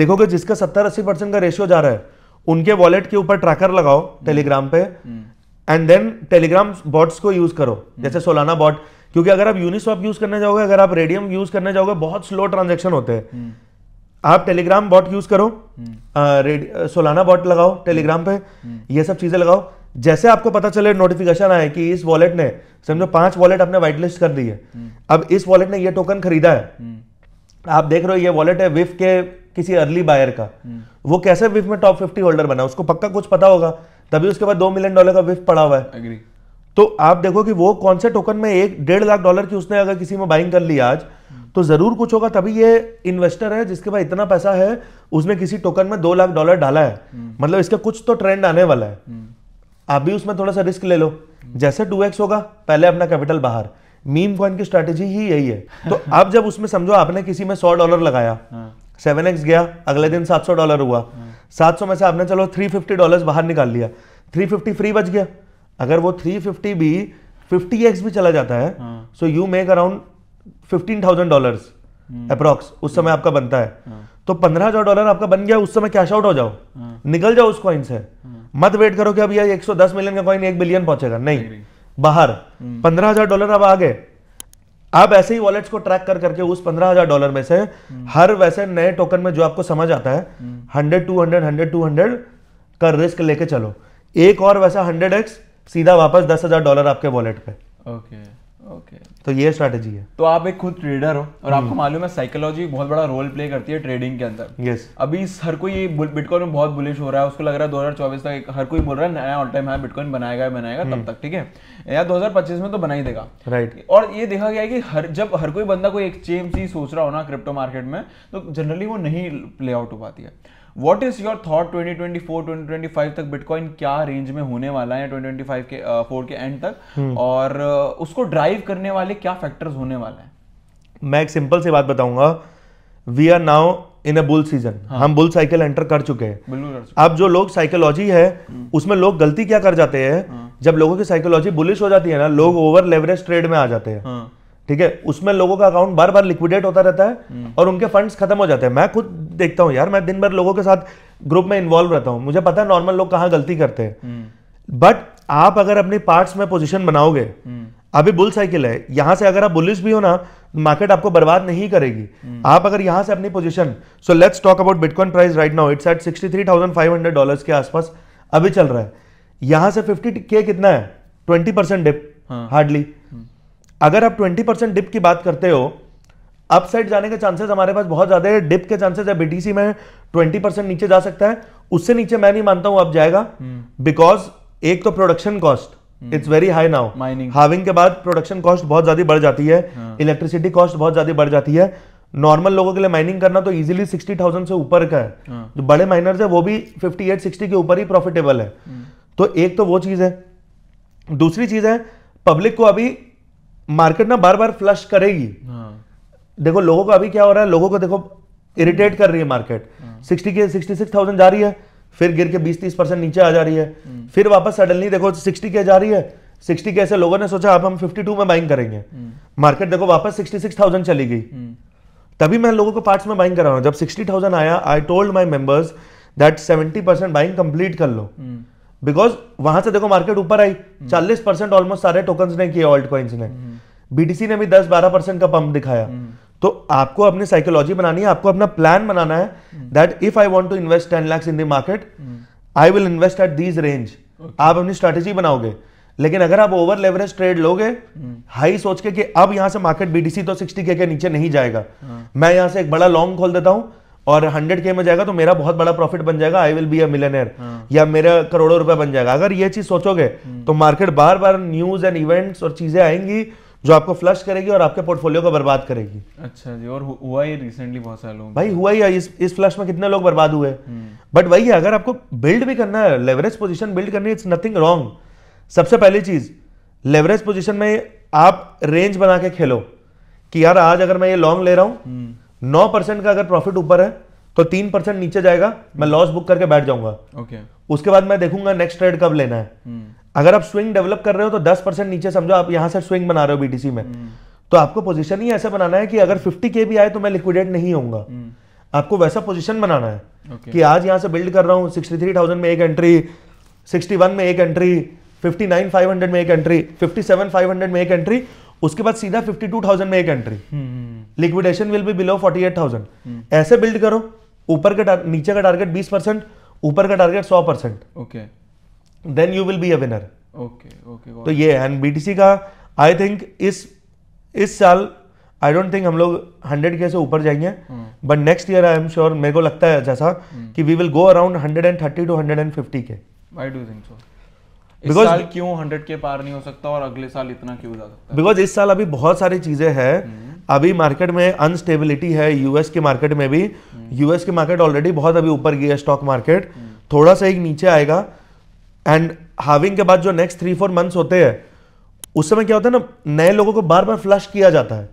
देखो कि जिसका सत्तर अस्सी परसेंट का रेशियो जा रहा है उनके वॉलेट के ऊपर ट्रैकर लगाओ टेलीग्राम पे एंड देन टेलीग्राम बॉट्स को यूज करो हम्म। जैसे सोलाना बॉट क्योंकि अगर आप यूनिस्वॉप यूज करने जाओगे अगर आप रेडियम यूज करने जाओगे बहुत स्लो ट्रांजेक्शन होते हैं हम्म। आप टेलीग्राम बॉट यूज करो सोलाना हम्म। बॉट लगाओ टेलीग्राम पे ये सब चीजें लगाओ जैसे आपको पता चले नोटिफिकेशन आए कि इस वॉलेट ने समझो पांच वॉलेट आपने व्हाइट लिस्ट कर दी है हम्म। अब इस वॉलेट ने ये टोकन खरीदा है हम्म। आप देख रहे हो ये वॉलेट है विफ के किसी अर्ली बायर का हम्म। वो कैसे विफ में टॉप फिफ्टी होल्डर बना उसको पक्का कुछ पता होगा तभी उसके बाद दो मिलियन डॉलर का विफ पड़ा हुआ है तो आप देखो कि वो कौन से टोकन में एक डेढ़ लाख डॉलर की उसने अगर किसी में बाइंग कर ली आज तो जरूर कुछ होगा तभी ये इन्वेस्टर है जिसके पास इतना पैसा है उसने किसी टोकन में दो लाख डॉलर डाला है मतलब इसका कुछ तो ट्रेंड आने वाला है अभी उसमें थोड़ा सा रिस्क ले लो जैसे टू होगा पहले अपना कैपिटल बाहर मीम कॉइन की स्ट्रेटेजी ही यही है तो अब जब उसमें समझो आपने किसी में सौ डॉलर लगाया सेवन हाँ। एक्स गया अगले दिन सात सौ डॉलर हुआ हाँ। सात सौ में से आपने चलो थ्री फिफ्टी डॉलर बाहर निकाल लिया थ्री फिफ्टी फ्री बच गया अगर वो थ्री फिफ्टी भी फिफ्टी एक्स भी चला जाता है so you make around fifteen thousand dollar approx उस समय हम्म। आपका बनता है हाँ। तो पंद्रह हजार डॉलर आपका बन गया उस समय कैश आउट हो जाओ निकल जाओ उस कॉइन से मत वेट करो कि अब ये 110 मिलियन का कॉइन एक बिलियन पहुंचेगा नहीं, नहीं। बाहर हम्म। पंद्रह हजार डॉलर अब आ गए आप ऐसे ही वॉलेट्स को ट्रैक कर करके उस पंद्रह हजार डॉलर में से हम्म। हर वैसे नए टोकन में जो आपको समझ आता है hundred to hundred hundred to hundred का रिस्क लेके चलो एक और वैसा हंड्रेड एक्स सीधा वापस दस हजार डॉलर आपके वॉलेट पे ओके okay. ओके तो ये स्ट्रैटेजी है तो आप एक खुद ट्रेडर हो और आपको हम्म। मालूम है साइकोलॉजी बहुत बड़ा रोल प्ले करती है ट्रेडिंग के अंदर यस अभी हर कोई बिटकॉइन में बहुत बुलिश हो रहा है उसको लग रहा है 2024 तक हर कोई बोल रहा है नया ऑल टाइम है बिटकॉइन बनाएगा बनाएगा तब हम्म। तक ठीक है या 2025 में तो बना ही देगा राइट और ये देखा गया है कि हर जब हर कोई बंदा कोई एक्सचेंज चीज सोच रहा हो ना क्रिप्टो मार्केट में तो जनरली वो नहीं प्ले आउट हो पाती है व्हाट इज योर थॉट 2024 2025 तक बिटकॉइन क्या रेंज में होने वाला है 2025 के फोर uh, के एंड तक हम्म। और uh, उसको ड्राइव करने वाले क्या फैक्टर्स होने वाले हैं मैं एक सिंपल सी बात बताऊंगा we are now in a bull season हम बुल साइकिल एंटर कर चुके हैं अब जो लोग साइकोलॉजी है हम्म। उसमें लोग गलती क्या कर जाते हैं हाँ। जब लोगों की साइकोलॉजी बुलिश हो जाती है ना लोग ओवर लेवरेज ट्रेड में आ जाते हैं हाँ। ठीक है उसमें लोगों का अकाउंट बार बार लिक्विडेट होता रहता है हम्म। और उनके फंड्स खत्म हो जाते हैं मैं खुद देखता हूँ यार मैं दिन भर लोगों के साथ ग्रुप में इन्वॉल्व रहता हूँ मुझे पता है नॉर्मल लोग कहाँ गलती करते हैं बट हम्म। आप अगर अपने पार्ट्स में पोजिशन बनाओगे हम्म। अभी बुल साइकिल है यहां से अगर आप बुलिश भी हो ना मार्केट आपको बर्बाद नहीं करेगी hmm. आप अगर यहां से अपनी position so let's talk about bitcoin price right now it's at 63,500 dollars के आसपास अभी चल रहा है यहां से 50 के कितना है 20 परसेंट डिप हार्डली अगर आप 20 परसेंट डिप की बात करते हो अपसाइड जाने के चांसेस हमारे पास बहुत ज्यादा है डिप के चांसेस है बीटीसी में 20 परसेंट नीचे जा सकता है उससे नीचे मैं नहीं मानता हूं अब जाएगा बिकॉज हम्म। hmm. एक तो production cost it's very high now mining halving के बाद प्रोडक्शन कॉस्ट बहुत ज्यादा बढ़ जाती है इलेक्ट्रिसिटी हाँ। कॉस्ट बहुत ज्यादा बढ़ जाती है नॉर्मल लोगों के लिए माइनिंग करना तो इजीली सिक्सटी थाउजेंड से ऊपर का है hmm. जो बड़े माइनर्स है वो भी फिफ्टी एट सिक्सटी के ऊपर ही प्रॉफिटेबल है हम्म। तो एक तो वो चीज है दूसरी चीज है पब्लिक को अभी मार्केट ना बार बार फ्लश करेगी हाँ। देखो लोगों का अभी क्या हो रहा है लोगों को देखो इरिटेट कर रही है मार्केट हाँ। सिक्सटी के सिक्सटी सिक्स थाउजेंड जा रही है फिर गिर के बीस तीस परसेंट नीचे आ जा रही है हाँ। फिर वापस सडनली देखो सिक्सटी के जा रही है सिक्सटी के ऐसे लोगों ने सोचा अब हम फिफ्टी टू में बाइंग करेंगे मार्केट देखो वापस सिक्सटी सिक्स थाउजेंड चली गई तभी मैं लोगों को पार्ट्स में बाइंग करा रहा हूँ जब सिक्सटी थाउजेंड आया I told my members that seventy percent buying complete कर लो बिकॉज वहां से देखो मार्केट ऊपर आई हम्म। चालीस परसेंट ऑलमोस्ट सारे टोकन ने किए ऑल्ट कॉइन्स ने बीटीसी हम्म। ने भी दस बारह परसेंट का पंप दिखाया हम्म। तो आपको अपनी साइकोलॉजी बनानी है आपको अपना प्लान बनाना है that if I want to invest ten lakhs in the market I will invest at these range आप अपनी स्ट्रेटेजी बनाओगे लेकिन अगर आप ओवर लेवरेज ट्रेड लोगे हाई सोच के कि अब यहां से मार्केट बीटीसी तो 60 के के नीचे नहीं जाएगा हाँ। मैं यहां से एक बड़ा लॉन्ग खोल देता हूं और हंड्रेड के में जाएगा तो मेरा बहुत बड़ा प्रॉफिट बन जाएगा I will be a millionaire या मेरा करोड़ों रुपए बन जाएगा अगर ये चीज सोचोगे हम्म। तो मार्केट बार बार न्यूज एंड इवेंट्स और चीजें आएंगी जो आपको फ्लश करेगी और आपके पोर्टफोलियो को बर्बाद करेगी अच्छा जी और हुआ ये रिसेंटली बहुत सारे लोग भाई हुआ ही इस इस फ्लश में कितने लोग बर्बाद हुए बट हम्म। वही है अगर आपको बिल्ड भी करना है लेवरेज पोजीशन बिल्ड करनी इट्स नथिंग रॉन्ग सबसे पहली चीज लेवरेज पोजीशन में आप रेंज बना के खेलो कि यार आज अगर मैं ये लॉन्ग ले रहा हूँ हम्म। नौ परसेंट का अगर प्रॉफिट ऊपर है तो तीन परसेंट नीचे जाएगा मैं लॉस बुक करके बैठ जाऊंगा ओके okay. उसके बाद मैं देखूंगा नेक्स्ट ट्रेड कब लेना है hmm. अगर आप स्विंग डेवलप कर रहे हो तो दस परसेंट नीचे समझो आप यहां से स्विंग बना रहे हो बीटीसी में hmm. तो आपको पोजिशन ही ऐसा बनाना है कि अगर फिफ्टी के भी आए तो मैं लिक्विडेट नहीं होऊंगा hmm. आपको वैसा पोजिशन बनाना है okay. कि आज यहां से बिल्ड कर रहा हूँ सिक्सटी थ्री थाउजेंड में एक एंट्री सिक्सटी वन में एक entry fifty nine five hundred में एक entry fifty seven five hundred में एक एंट्री उसके बाद सीधा 52,000 में एक entry liquidation will be below 48,000 ऐसे बिल्ड करो ऊपर का नीचे का टारगेट 20 परसेंट ऊपर का target 100 percent okay then you will be a winner okay okay तो ये एंड बीटीसी का आई थिंक इस इस साल आई डोंट थिंक हम लोग हंड्रेड के से ऊपर जाएंगे but next year I am sure मेरे को लगता है जैसा हम्म। कि we will go around hundred and thirty to hundred and fifty K I do think so because क्यों हंड्रेड के पार नहीं हो सकता और अगले साल इतना क्यों जा सकता बिकॉज इस साल अभी बहुत सारी चीजें हैं हम्म। अभी मार्केट में अनस्टेबिलिटी है यूएस के मार्केट में भी यूएस हम्म। के मार्केट ऑलरेडी बहुत अभी ऊपर गई है स्टॉक हम्म। मार्केट थोड़ा सा एक नीचे आएगा एंड हाविंग के बाद जो नेक्स्ट थ्री फोर मंथ्स होते हैं उस समय क्या होता है ना नए लोगों को बार बार फ्लश किया जाता है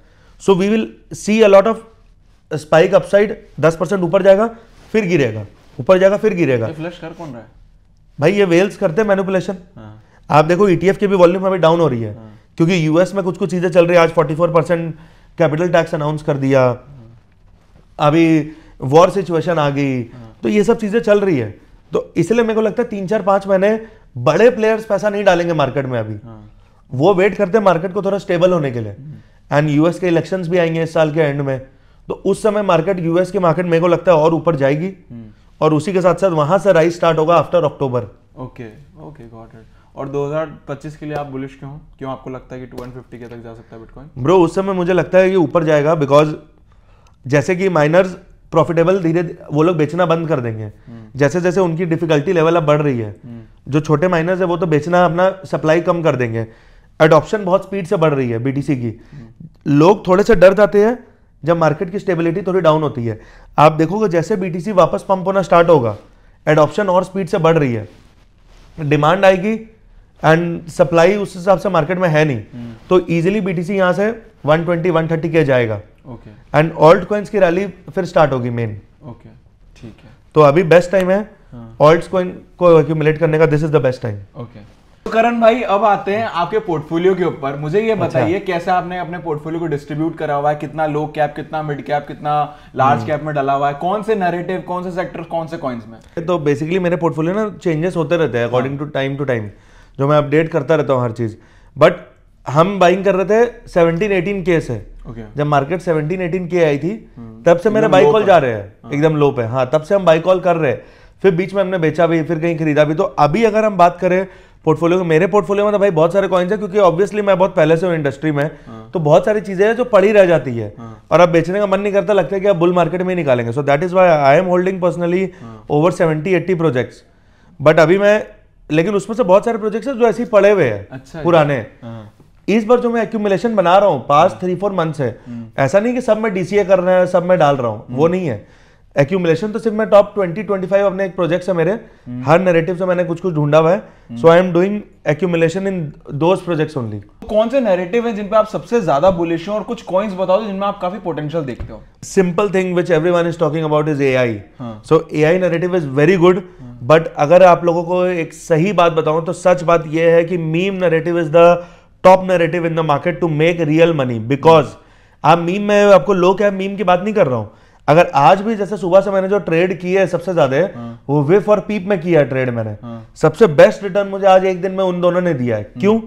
so we will see a lot of spike upside दस परसेंट ऊपर जाएगा फिर गिरेगा ऊपर जाएगा फिर गिरेगा फ्लश कर कौन रहा है भाई ये वेल्स करते हैं मैनुपुलेशन हाँ। आप देखो ईटीएफ e की भी वॉल्यूम अभी डाउन हो रही है हाँ। क्योंकि यूएस में कुछ कुछ चीजें चल रही है आज forty four percent capital tax announce कर दिया हाँ। अभी वॉर सिचुएशन आ गई हाँ। तो ये सब चीजें चल रही है तो इसलिए मेरे को लगता है तीन चार पांच महीने बड़े प्लेयर्स पैसा नहीं डालेंगे मार्केट में अभी हाँ। वो वेट करते हैं मार्केट को थोड़ा स्टेबल होने के लिए एंड हम्म। यूएस के इलेक्शन भी आएंगे इस साल के एंड में तो उस समय मार्केट यूएस के मार्केट मेरे को लगता है और ऊपर जाएगी हम्म। और उसी के साथ साथ वहां से राइज स्टार्ट होगा after October okay okay got it और 2025 के लिए आप बुलिश क्यों क्यों आपको लगता है कि 250 के तक जा सकता है बिटकॉइन ब्रो उस समय मुझे लगता है कि ऊपर जाएगा बिकॉज जैसे कि माइनर्स प्रॉफिटेबल धीरे वो लोग बेचना बंद कर देंगे हम्म। जैसे जैसे उनकी डिफिकल्टी लेवल अब बढ़ रही है हम्म। जो छोटे माइनर्स है वो तो बेचना अपना सप्लाई कम कर देंगे एडॉप्शन बहुत स्पीड से बढ़ रही है बीटीसी की हम्म। लोग थोड़े से डर जाते हैं जब मार्केट की स्टेबिलिटी थोड़ी डाउन होती है आप देखोगे जैसे बीटीसी वापस पंप होना स्टार्ट होगा एडॉप्शन और स्पीड से बढ़ रही है डिमांड आएगी एंड सप्लाई उस हिसाब से मार्केट में है नहीं हम्म। तो इजिली बीटीसी यहां से 120 130 के जाएगा एंड ऑल्ट क्वेंस की रैली फिर स्टार्ट होगी मेन ओके ठीक है तो अभी बेस्ट टाइम है ऑल्ट हाँ। कॉइन को एक्यूमुलेट करने का this is the best time okay तो करण भाई अब आते हैं आपके पोर्टफोलियो के ऊपर मुझे ये अच्छा। बताइए कैसे आपने अपने पोर्टफोलियो को डिस्ट्रीब्यूट करा हुआ है कितना लो कैप कितना मिड कैप कितना लार्ज हम्म। कैप में डाला हुआ है कौन से नरेटिव कौन से सेक्टर कौन से कॉइन्स में तो बेसिकली मेरे पोर्टफोलियो ना चेंजेस होते रहते हैं according to time to time जो मैं अपडेट करता रहता हूँ हर चीज़ बट हम बाइंग कर रहे थे सेवनटीन एटीन के से okay. जब मार्केट 17, 18 के आई थी हम्म। तब से मेरे बाई कॉल जा रहे हैं हाँ। एकदम लो पे हाँ तब से हम बाई कॉल कर रहे हैं फिर बीच में हमने बेचा भी फिर कहीं खरीदा भी तो अभी अगर हम बात करें पोर्टफोलियो मेरे पोर्टफोलियो में तो भाई बहुत सारे कॉइन्स है क्योंकि ऑब्वियसली मैं बहुत पहले से हूँ इंडस्ट्री में हाँ। तो बहुत सारी चीजें हैं जो पड़ी रह जाती है हाँ। और अब बेचने का मन नहीं करता लगता है कि अब बुल मार्केट में ही निकालेंगे so that is why I am holding personally over seventy eighty projects but अभी मैं लेकिन उसमें से बहुत सारे प्रोजेक्ट्स हैं जो ऐसे ही पड़े हुए हैं अच्छा, पुराने हाँ। इस बार जो मैं एक्यूमुलेशन बना रहा हूँ पास थ्री फोर मंथ्स है ऐसा नहीं कि सब मैं डीसीए कर रहे हैं सब मैं डाल रहा हूँ वो हम्म। नहीं है एक्यूमुलेशन तो सिर्फ मैं टॉप ट्वेंटी ट्वेंटी फाइव अपने एक प्रोजेक्ट से मेरे हर नेरेटिव से मैंने कुछ कुछ ढूंढा हुआ है so I am doing accumulation in those projects only कौन से नेरेटिव हैं जिनपे आप सबसे ज्यादा बुलिश हो और कुछ कॉइन्स बताओ जिनमें आप काफी पोटेंशियल देखते हो simple thing which every is talking about is AI so AI narrative is very good but अगर आप लोगों को एक सही बात बताऊं तो सच बात यह है कि meme narrative is the top narrative in the market to make real money because आप मीम में आपको लो क्या मीम की बात नहीं कर रहा हूं अगर आज भी जैसे सुबह से मैंने जो ट्रेड किया है सबसे ज्यादा हाँ। वो विफ और पीप में किया ट्रेड मैंने हाँ। सबसे बेस्ट रिटर्न मुझे आज एक दिन में उन दोनों ने दिया है हाँ। क्यों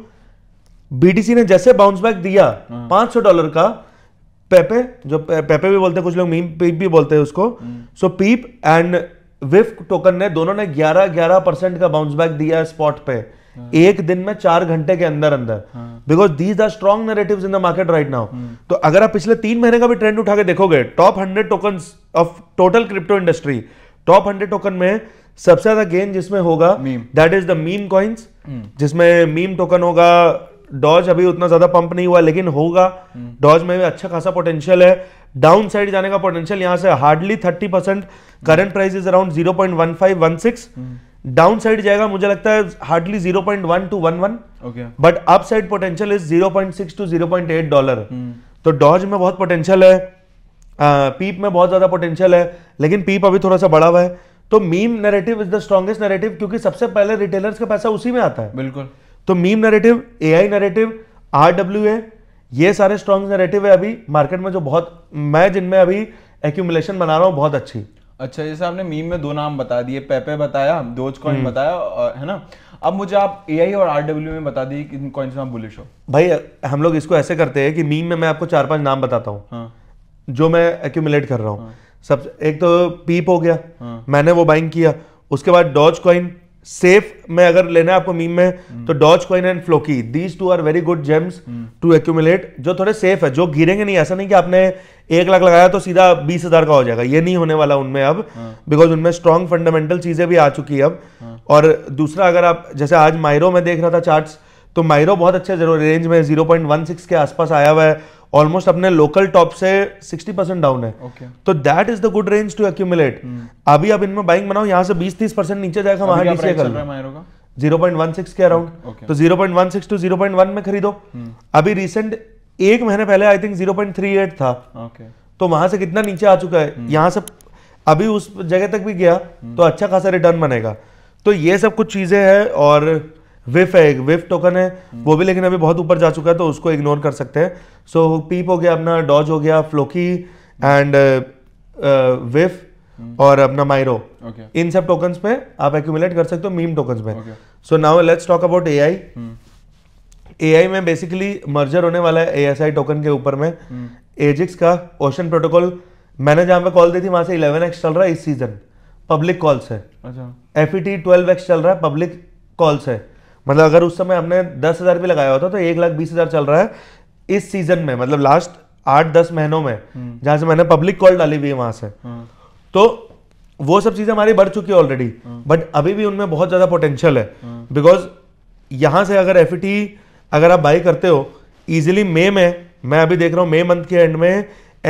बीटीसी ने जैसे बाउंस बैक दिया पांच सौ डॉलर का पेपे जो पेपे भी बोलते हैं कुछ लोग मीम पीप भी बोलते हैं उसको सो पीप एंड विफ टोकन ने दोनों ने 11 11 परसेंट का बाउंस बैक दिया है स्पॉट पे हाँ। एक दिन में चार घंटे के अंदर अंदर because these are strong narrative in the market right now तो अगर आप पिछले तीन महीने का भी ट्रेंड उठा के देखोगे top hundred token of total crypto industry top hundred token में सबसे ज्यादा गेन जिसमें होगा that is the meme coins जिसमें मीम टोकन होगा डॉज अभी उतना ज्यादा पंप नहीं हुआ लेकिन होगा डॉज hmm। में भी अच्छा खासा पोटेंशियल है डाउन साइड जाने का पोटेंशियल यहां से hardly thirty percent current price is around zero point one five one six down side जाएगा मुझे लगता है hardly one two one but up side potential is six to eight dollar तो डॉज में बहुत पोटेंशियल है आ, पीप में बहुत ज्यादा पोटेंशियल है लेकिन पीप अभी थोड़ा सा बड़ा हुआ है तो meme narrative is the strongest narrative क्योंकि सबसे पहले रिटेलर्स का पैसा उसी में आता है बिल्कुल तो meme narrative AI RW A ये सारे स्ट्रॉन्ग नैरेटिव है अभी मार्केट में जो बहुत मैं जिनमें अभी एक्यूमुलेशन बना रहा हूं बहुत अच्छी अच्छा जैसे आपने मीम में दो नाम बता दिए पेपे बताया डोज कॉइन हम्म। बताया और, है ना अब मुझे आप ए और आर में बता दिए किन कॉइन से आप बुलिश हो भाई हम लोग इसको ऐसे करते हैं कि मीम में मैं आपको चार पांच नाम बताता हूँ हाँ। जो मैं एक्यूमुलेट कर रहा हूँ हाँ। सब एक तो पीप हो गया हाँ। मैंने वो बाइंग किया उसके बाद डॉज कॉइन सेफ में अगर लेना है आपको मीम में तो Doge coin and Floki these two are very good gems to accumulate जो थोड़े सेफ है जो गिरेंगे नहीं ऐसा नहीं कि आपने एक लाख लगाया तो सीधा बीस हजार का हो जाएगा ये नहीं होने वाला उनमें अब बिकॉज हाँ। उनमें स्ट्रॉन्ग फंडामेंटल चीजें भी आ चुकी है अब हाँ। और दूसरा अगर आप जैसे आज माइरो में देख रहा था चार्ट तो माइरो बहुत अच्छे रेंज में जीरो पॉइंट वन सिक्स के आसपास आया हुआ है ऑलमोस्ट अपने लोकल टॉप से 60 परसेंट डाउन है okay. तो that is the good range to accumulate अभी आप इनमें बाइंग बनाओ यहाँ से 20-30 परसेंट नीचे जाएगा वहां नीचे कर जीरो पॉइंट वन सिक्स के अराउंड तो zero point one six to zero point one में खरीदो hmm. अभी रिसेंट एक महीने पहले I think zero point three eight था okay. तो वहां से कितना नीचे आ चुका है hmm. यहां से अभी उस जगह तक भी गया hmm. तो अच्छा खासा रिटर्न बनेगा तो ये सब कुछ चीजें हैं और विफ है विफ टोकन है वो भी लेकिन अभी बहुत ऊपर जा चुका है तो उसको इग्नोर कर सकते हैं सो so, पीप हो गया अपना डॉज हो गया फ्लोकी एंड विफ और अपना माइरो okay. इन सब टोकन पे आप एक्यूमुलेट कर सकते हो मीम टोकन में so now let's talk about A I A I में बेसिकली मर्जर होने वाला है ए एस आई टोकन के ऊपर में एजिक्स hmm. का ओशन प्रोटोकॉल मैंने जहाँ पे कॉल दी थी वहां से इलेवन एक्स चल रहा है इस सीजन पब्लिक कॉल्स है F E T twelve X चल रहा है पब्लिक कॉल्स है मतलब अगर उस समय हमने दस हज़ार भी लगाया होता तो एक लाख बीस हज़ार चल रहा है इस सीजन में मतलब लास्ट आठ दस महीनों में हम्म। जहां से मैंने पब्लिक कॉल डाली हुई है वहां से हाँ। तो वो सब चीज़ें हमारी बढ़ चुकी है ऑलरेडी बट अभी भी उनमें बहुत ज़्यादा पोटेंशियल है बिकॉज हाँ। यहां से अगर एफ e अगर आप बाई करते हो इजिली मे में मैं अभी देख रहा हूँ मे मंथ के एंड में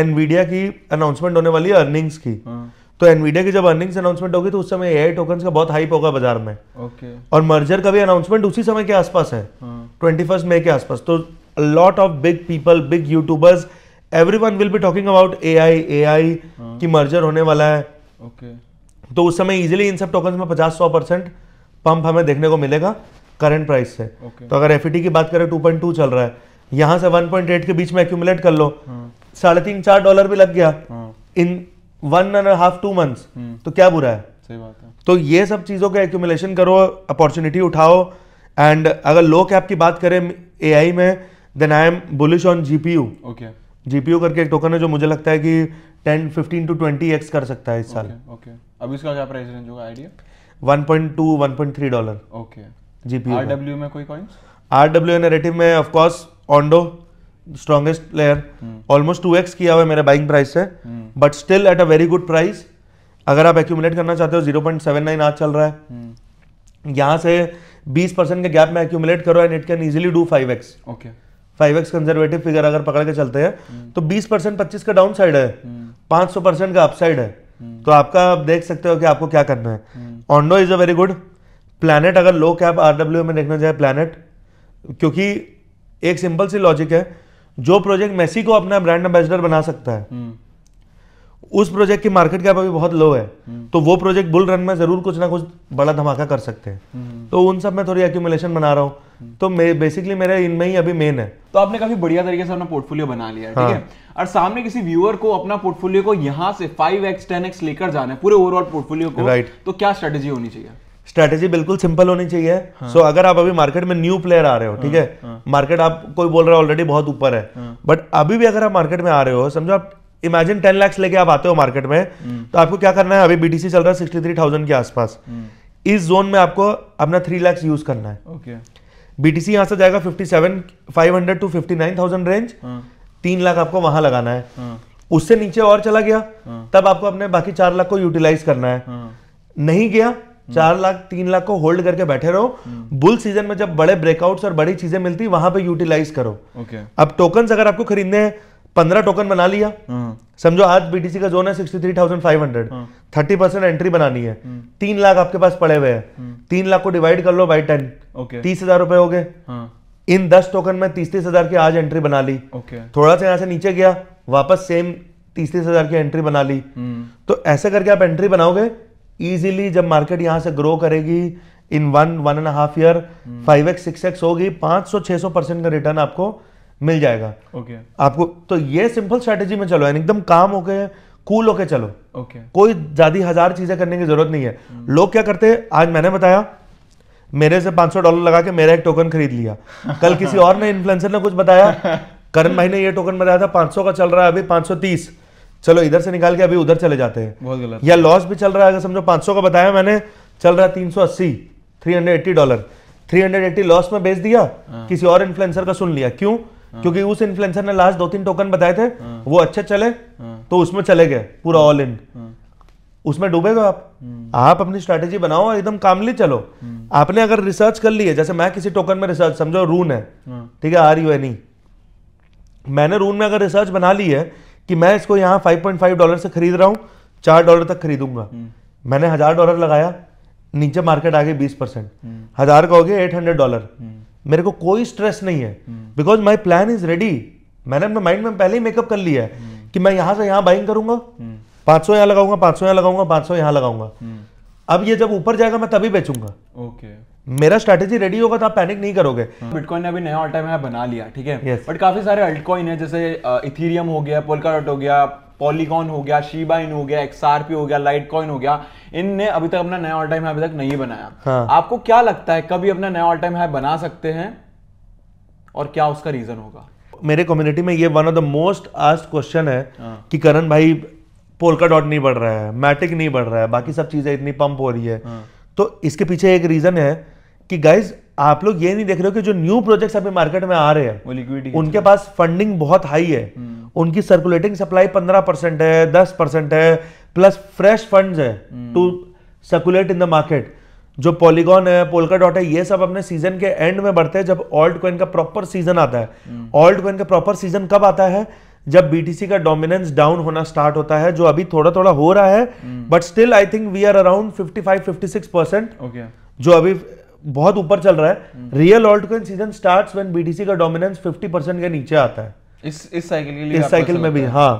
एनवीडिया की अनाउंसमेंट होने वाली है अर्निंग्स की हाँ। तो एनवीडिया की जब अर्निंग्स अनाउंसमेंट होगी तो उस समय एआई टोकन का बहुत हाइप होगा बाजार में ओके okay. और मर्जर का भी अनाउंसमेंट उसी समय के आसपास है ट्वेंटी फर्स्ट मे के आसपास तो lot of big people big YouTubers every will be talking about A I A I की मर्जर होने वाला है ओके okay. तो उस समय इजिली इन सब टोकन में पचास सौ परसेंट पंप हमें देखने को मिलेगा करंट प्राइस से okay. तो अगर एफईटी e की बात करें टू पॉइंट टू चल रहा है यहां से वन पॉइंट एट के बीच में एक्यूमुलेट कर लो हाँ। साढ़े तीन चार डॉलर भी लग गया हाँ। In one and half two month तो क्या बुरा है सही बात है तो ये सब चीज़ों का एक्यूमुलेशन करो अपॉर्चुनिटी उठाओ एंड अगर लो कैप की बात करें ए आई में then I am bullish on G P okay GPU करके एक टोकन है जो मुझे लगता है कि ten fifteen to twenty X कर सकता है इस साल ओके अब इसका क्या प्राइस रेंज होगा idea 1.2 1.3 dollar okay GPU RWA में कोई कॉइंस आरडब्ल्यू नैरेटिव में of course Ondo strongest player almost two X किया हुआ मेरे बाइंग प्राइस से but still at a very good price अगर आप एक्यूमुलेट करना चाहते हो जीरो पॉइंट सेवन नाइन आज चल रहा है hmm. यहाँ से बीस परसेंट के गैप में एक्यूमुलेट करो and it can easily do five X okay five X conservative figure अगर पकड़ के चलते हैं hmm. तो बीस परसेंट पच्चीस का डाउन साइड है hmm. पांच सौ परसेंट का अपसाइड है तो आपका आप देख सकते हो कि आपको क्या करना है Ondo is a very good plant अगर लो कैप आरडब्ल्यू में देखना चाहे प्लानट क्योंकि एक सिंपल सी लॉजिक है जो प्रोजेक्ट मेसी को अपना ब्रांड एम्बेसडर बना सकता है हम्म। उस प्रोजेक्ट की मार्केट कैप अभी बहुत लो है हम्म। तो वो प्रोजेक्ट बुल रन में जरूर कुछ ना कुछ बड़ा धमाका कर सकते हैं हम्म। तो उन सब में थोड़ी एक्यूमुलेशन बना रहा हूँ तो बेसिकली मेरा इनमें ही अभी मेन है तो आपने काफी बढ़िया तरीके से अपना पोर्टफोलियो बना लिया है ठीक हाँ। है और सामने किसी व्यूअर को अपना पोर्टफोलियो को यहाँ से फाइव एक्स टेन एक्स लेकर जाना है पूरे ओवरऑल पोर्टफोलियो को राइट तो क्या स्ट्रेटेजी होनी चाहिए स्ट्रेटेजी बिल्कुल सिंपल होनी चाहिए सो हाँ. so, अगर आप अभी मार्केट में न्यू प्लेयर आ रहे हो ठीक है मार्केट हाँ, हाँ। आप कोई बोल रहा है ऑलरेडी बहुत ऊपर है हाँ. बट अभी भी अगर आप मार्केट में आ रहे हो समझो आप इमेजिन टेन लैक्स लेके आप आते हो मार्केट में हाँ। तो आपको क्या करना है अभी बीटीसी चल रहा है सिक्सटी थ्री थाउजेंड के आसपास इस जोन में आपको अपना थ्री लैक्स यूज करना है बीटीसी यहां से जाएगा fifty seven five hundred to fifty nine thousand range तीन लाख आपको वहां लगाना है उससे नीचे और चला गया तब आपको अपने बाकी चार लाख को यूटिलाइज करना है नहीं गया चार लाख तीन लाख को होल्ड करके बैठे रहो हम्म। बुल सीजन में जब बड़े ब्रेकआउट्स और बड़ी चीजें मिलती वहां पे यूटिलाइज करो ओके अब टोकन अगर आपको खरीदने हैं पंद्रह टोकन बना लिया हाँ। समझो आज बीटीसी का जोन है sixty three thousand five hundred thirty percent entry बनानी है हम्म। तीन लाख आपके पास पड़े हुए हैं हम्म। तीन लाख को डिवाइड कर लो बाई टेन तीस हजार रुपए हो गए हाँ। इन दस टोकन में तीस तीस हजार की आज एंट्री बना ली थोड़ा सा यहाँ से नीचे गया वापस सेम तीस तीस हजार की एंट्री बना ली तो ऐसे करके आप एंट्री बनाओगे इजीली जब मार्केट यहां से ग्रो करेगी in one one and half year five X six X होगी पांच सौ छह सौ परसेंट का रिटर्न आपको मिल जाएगा ओके okay. आपको तो ये सिंपल स्ट्रेटेजी में चलो एकदम काम होके कूल होके चलो ओके okay. कोई ज्यादा हजार चीजें करने की जरूरत नहीं है hmm. लोग क्या करते हैं आज मैंने बताया मेरे से 500 डॉलर लगा के मेरा एक टोकन खरीद लिया कल किसी और ने इन्फ्लुएंसर ने कुछ बताया करण भाई ने ये टोकन बताया था 500 का चल रहा है अभी 530 चलो इधर से निकाल के अभी उधर चले जाते हैं बहुत गलत या लॉस भी चल रहा है अगर समझो 500 का बताया मैंने चल रहा three hundred eighty dollar eighty loss में बेच दिया हाँ। किसी और इन्फ्लुएंसर का सुन लिया क्यों हाँ। क्योंकि उस इन्फ्लुएंसर ने लास्ट दो तीन टोकन बताए थे हाँ। वो अच्छे चले तो उसमें चले गए पूरा ऑल इन उसमें डूबेगा आप हम्म। आप अपनी स्ट्रेटेजी बनाओ और एकदम कामली चलो हम्म। आपने अगर रिसर्च कर ली है जैसे मैं किसी टोकन में रिसर्च समझो रून है ठीक है आर यू एन ई मैंने रून में अगर रिसर्च बना ली है कि मैं इसको यहाँ 5.5 डॉलर से खरीद रहा हूँ चार डॉलर तक खरीदूंगा हम्म। मैंने हजार डॉलर लगाया नीचे मार्केट आ गई बीस परसेंट हम्म। हजार का हो गया एट हंड्रेड डॉलर मेरे को कोई स्ट्रेस नहीं है because my plan is ready मैंने अपने माइंड में पहले ही मेकअप कर लिया है हम्म। कि मैं यहाँ से यहाँ बाइंग करूंगा पाँच सौ यहाँ लगाऊंगा पाँच सौ यहाँ लगाऊंगा पाँच सौ यहाँ लगाऊंगा अब ये जब ऊपर जाएगा मैं तभी बेचूंगा ओके मेरा स्ट्रेटेजी रेडी होगा तो आप पैनिक नहीं करोगे बिटकॉइन हाँ। ने अभी नया ऑल टाइम हाई बना लिया ठीक है yes. बट काफी सारे अल्टकॉइन है जैसे इथीरियम हो गया पोलकाट हो गया पॉलीकॉन हो गया शीबाइन हो गया एक्सआरपी हो गया लाइट कॉइन हो गया इनने अभी तक अपना नया ऑल टाइम है अभी तक नहीं बनाया हाँ. आपको क्या लगता है कभी अपना नया ऑल टाइम है बना सकते हैं और क्या उसका रीजन होगा मेरे कम्युनिटी में ये one of the most asked question है हाँ। कि करण भाई पोलका डॉट नहीं बढ़ रहा है मैटिक नहीं बढ़ रहा है बाकी सब चीजें इतनी पंप हो रही है हाँ। तो इसके पीछे एक रीजन है कि गाइज आप लोग ये नहीं देख रहे हो कि जो न्यू प्रोजेक्ट्स अभी मार्केट में आ रहे हैं उनके पास फंडिंग बहुत हाई है हम्म। उनकी सर्कुलेटिंग सप्लाई पंद्रह परसेंट है दस परसेंट है प्लस फ्रेश फंड है to circulate in the market जो पॉलीगॉन है पोलका डॉट है ये सब अपने सीजन के एंड में बढ़ते हैं जब ऑल्ट कॉइन का प्रॉपर सीजन आता है ऑल्ट हम्म। कॉइन का प्रॉपर सीजन कब आता है जब बीटीसी का डोमिनेंस डाउन होना स्टार्ट होता है जो अभी थोड़ा थोड़ा हो रहा है but still I think we are around fifty 56 percent जो अभी बहुत ऊपर चल रहा है real alt coin season start when BTC का डोमिनेंस फिफ्टी परसेंट के नीचे आता है इस इस साइकिल इस साइकिल में भी हाँ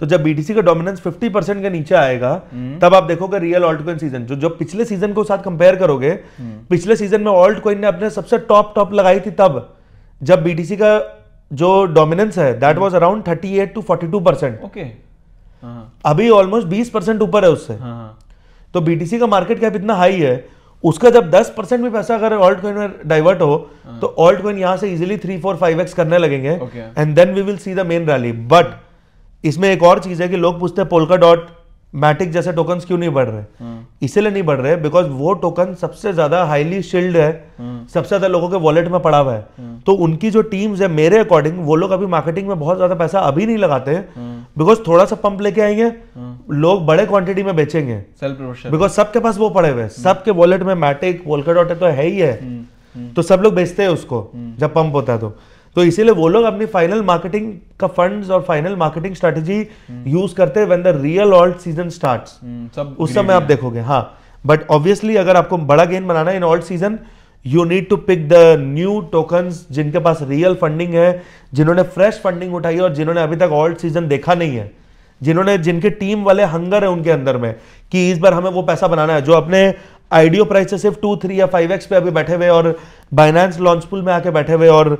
तो जब बीटीसी का डोमिनेंस 50 परसेंट के नीचे आएगा हम्म। तब आप देखोगे रियल ऑल्ट कॉइन सीजन जो जो पिछले सीजन को साथ कंपेयर करोगे हम्म। पिछले सीजन में ऑल्ट कॉइन ने अपने सबसे टॉप टॉप लगाई थी तब जब बीटीसी का जो डोमिनेंस है that was around 38 to 42 percent okay अभी ऑलमोस्ट 20 परसेंट ऊपर है उससे हाँ, हाँ। तो बीटीसी का मार्केट कैप इतना हाई है उसका जब 10 परसेंट भी पैसा अगर ऑल्ट कॉइन में डाइवर्ट हो हाँ। तो ऑल्ट कॉइन यहां से easily three four five X करने लगेंगे and then we will see the main rally but इसमें एक और चीज है कि लोग पूछते हैं पोलका डॉट मैटिक जैसे टोकन क्यों नहीं बढ़ रहे हम्म। इसीलिए नहीं बढ़ रहे बिकॉज वो टोकन सबसे ज्यादा हाईली शील्ड है हम्म। सबसे ज्यादा लोगों के वॉलेट में पड़ा हुआ है हम्म। तो उनकी जो टीम्स है मेरे अकॉर्डिंग वो लोग अभी मार्केटिंग में बहुत ज्यादा पैसा अभी नहीं लगाते हैं बिकॉज थोड़ा सा पंप लेके आएंगे लोग बड़े क्वांटिटी में बेचेंगे बिकॉज सबके पास वो पड़े हुए सबके वॉलेट में मैटिक वोलकर डॉट तो है ही है तो सब लोग बेचते हैं उसको जब पंप होता है तो तो इसीलिए वो लोग अपनी फाइनल मार्केटिंग का फंड्स और फाइनल मार्केटिंग स्ट्रेटेजी यूज करते हैं when the real alt season starts उस समय आप देखोगे हाँ बट ऑब्वियसली अगर आपको बड़ा गेन बनाना है in alt season you need to pick the new token जिनके पास रियल फंडिंग है जिन्होंने फ्रेश फंडिंग उठाई और जिन्होंने अभी तक ऑल्ट सीजन देखा नहीं है जिन्होंने जिनके टीम वाले हंगर है उनके अंदर में कि इस बार हमें वो पैसा बनाना है जो अपने आइडियो प्राइस से सिर्फ टू थ्री या फाइव एक्स पे अभी बैठे हुए और बाइनेंस लॉन्चपुल में आके बैठे हुए और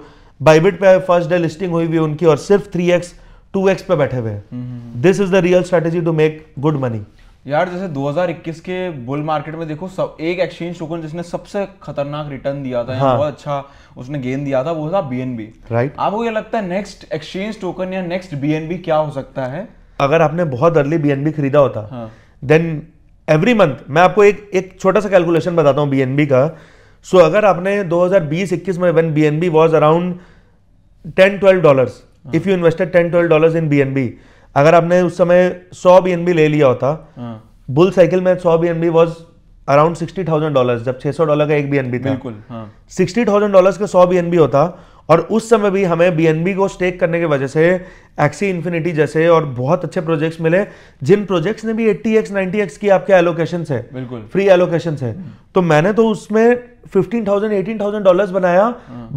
बाइबिट पे फर्स्ट डे लिस्टिंग हुई हुई उनकी और सिर्फ थ्री एक्स टू एक्स पे बैठे हुए this is the real strategy to make good money यार जैसे 2021 के बुल मार्केट में देखो सब एक एक्सचेंज टोकन जिसने सबसे खतरनाक रिटर्न दिया था हाँ. बहुत अच्छा उसने गेन दिया था वो था बीएनबी राइट आपको ये लगता है नेक्स्ट एक्सचेंज टोकन या नेक्स्ट बीएनबी क्या हो सकता है अगर आपने बहुत अर्ली बीएनबी खरीदा होता देन एवरी मंथ मैं आपको एक एक छोटा सा कैलकुलेशन बताता हूँ बीएनबी का सो so, अगर आपने 2020-21 में one B N B was around ten twelve dollar if you invested ten twelve dollar in B N B अगर आपने उस समय सौ बी एन बी ले लिया होता बुल हाँ। साइकिल में सौ B N B was around sixty thousand dollar जब छह सौ डॉलर का एक बी एन बी था सिक्सटी थाउजेंड डॉलर का सौ बी एन बी होता और उस समय भी हमें बीएनबी को स्टेक करने की वजह से एक्सी इन्फिनिटी जैसे और बहुत अच्छे प्रोजेक्ट्स मिले जिन प्रोजेक्ट्स ने भी 80x 90x की आपके एलोकेशन है बिल्कुल फ्री एलोकेशन है तो मैंने तो उसमें 15,000 18,000 डॉलर्स बनाया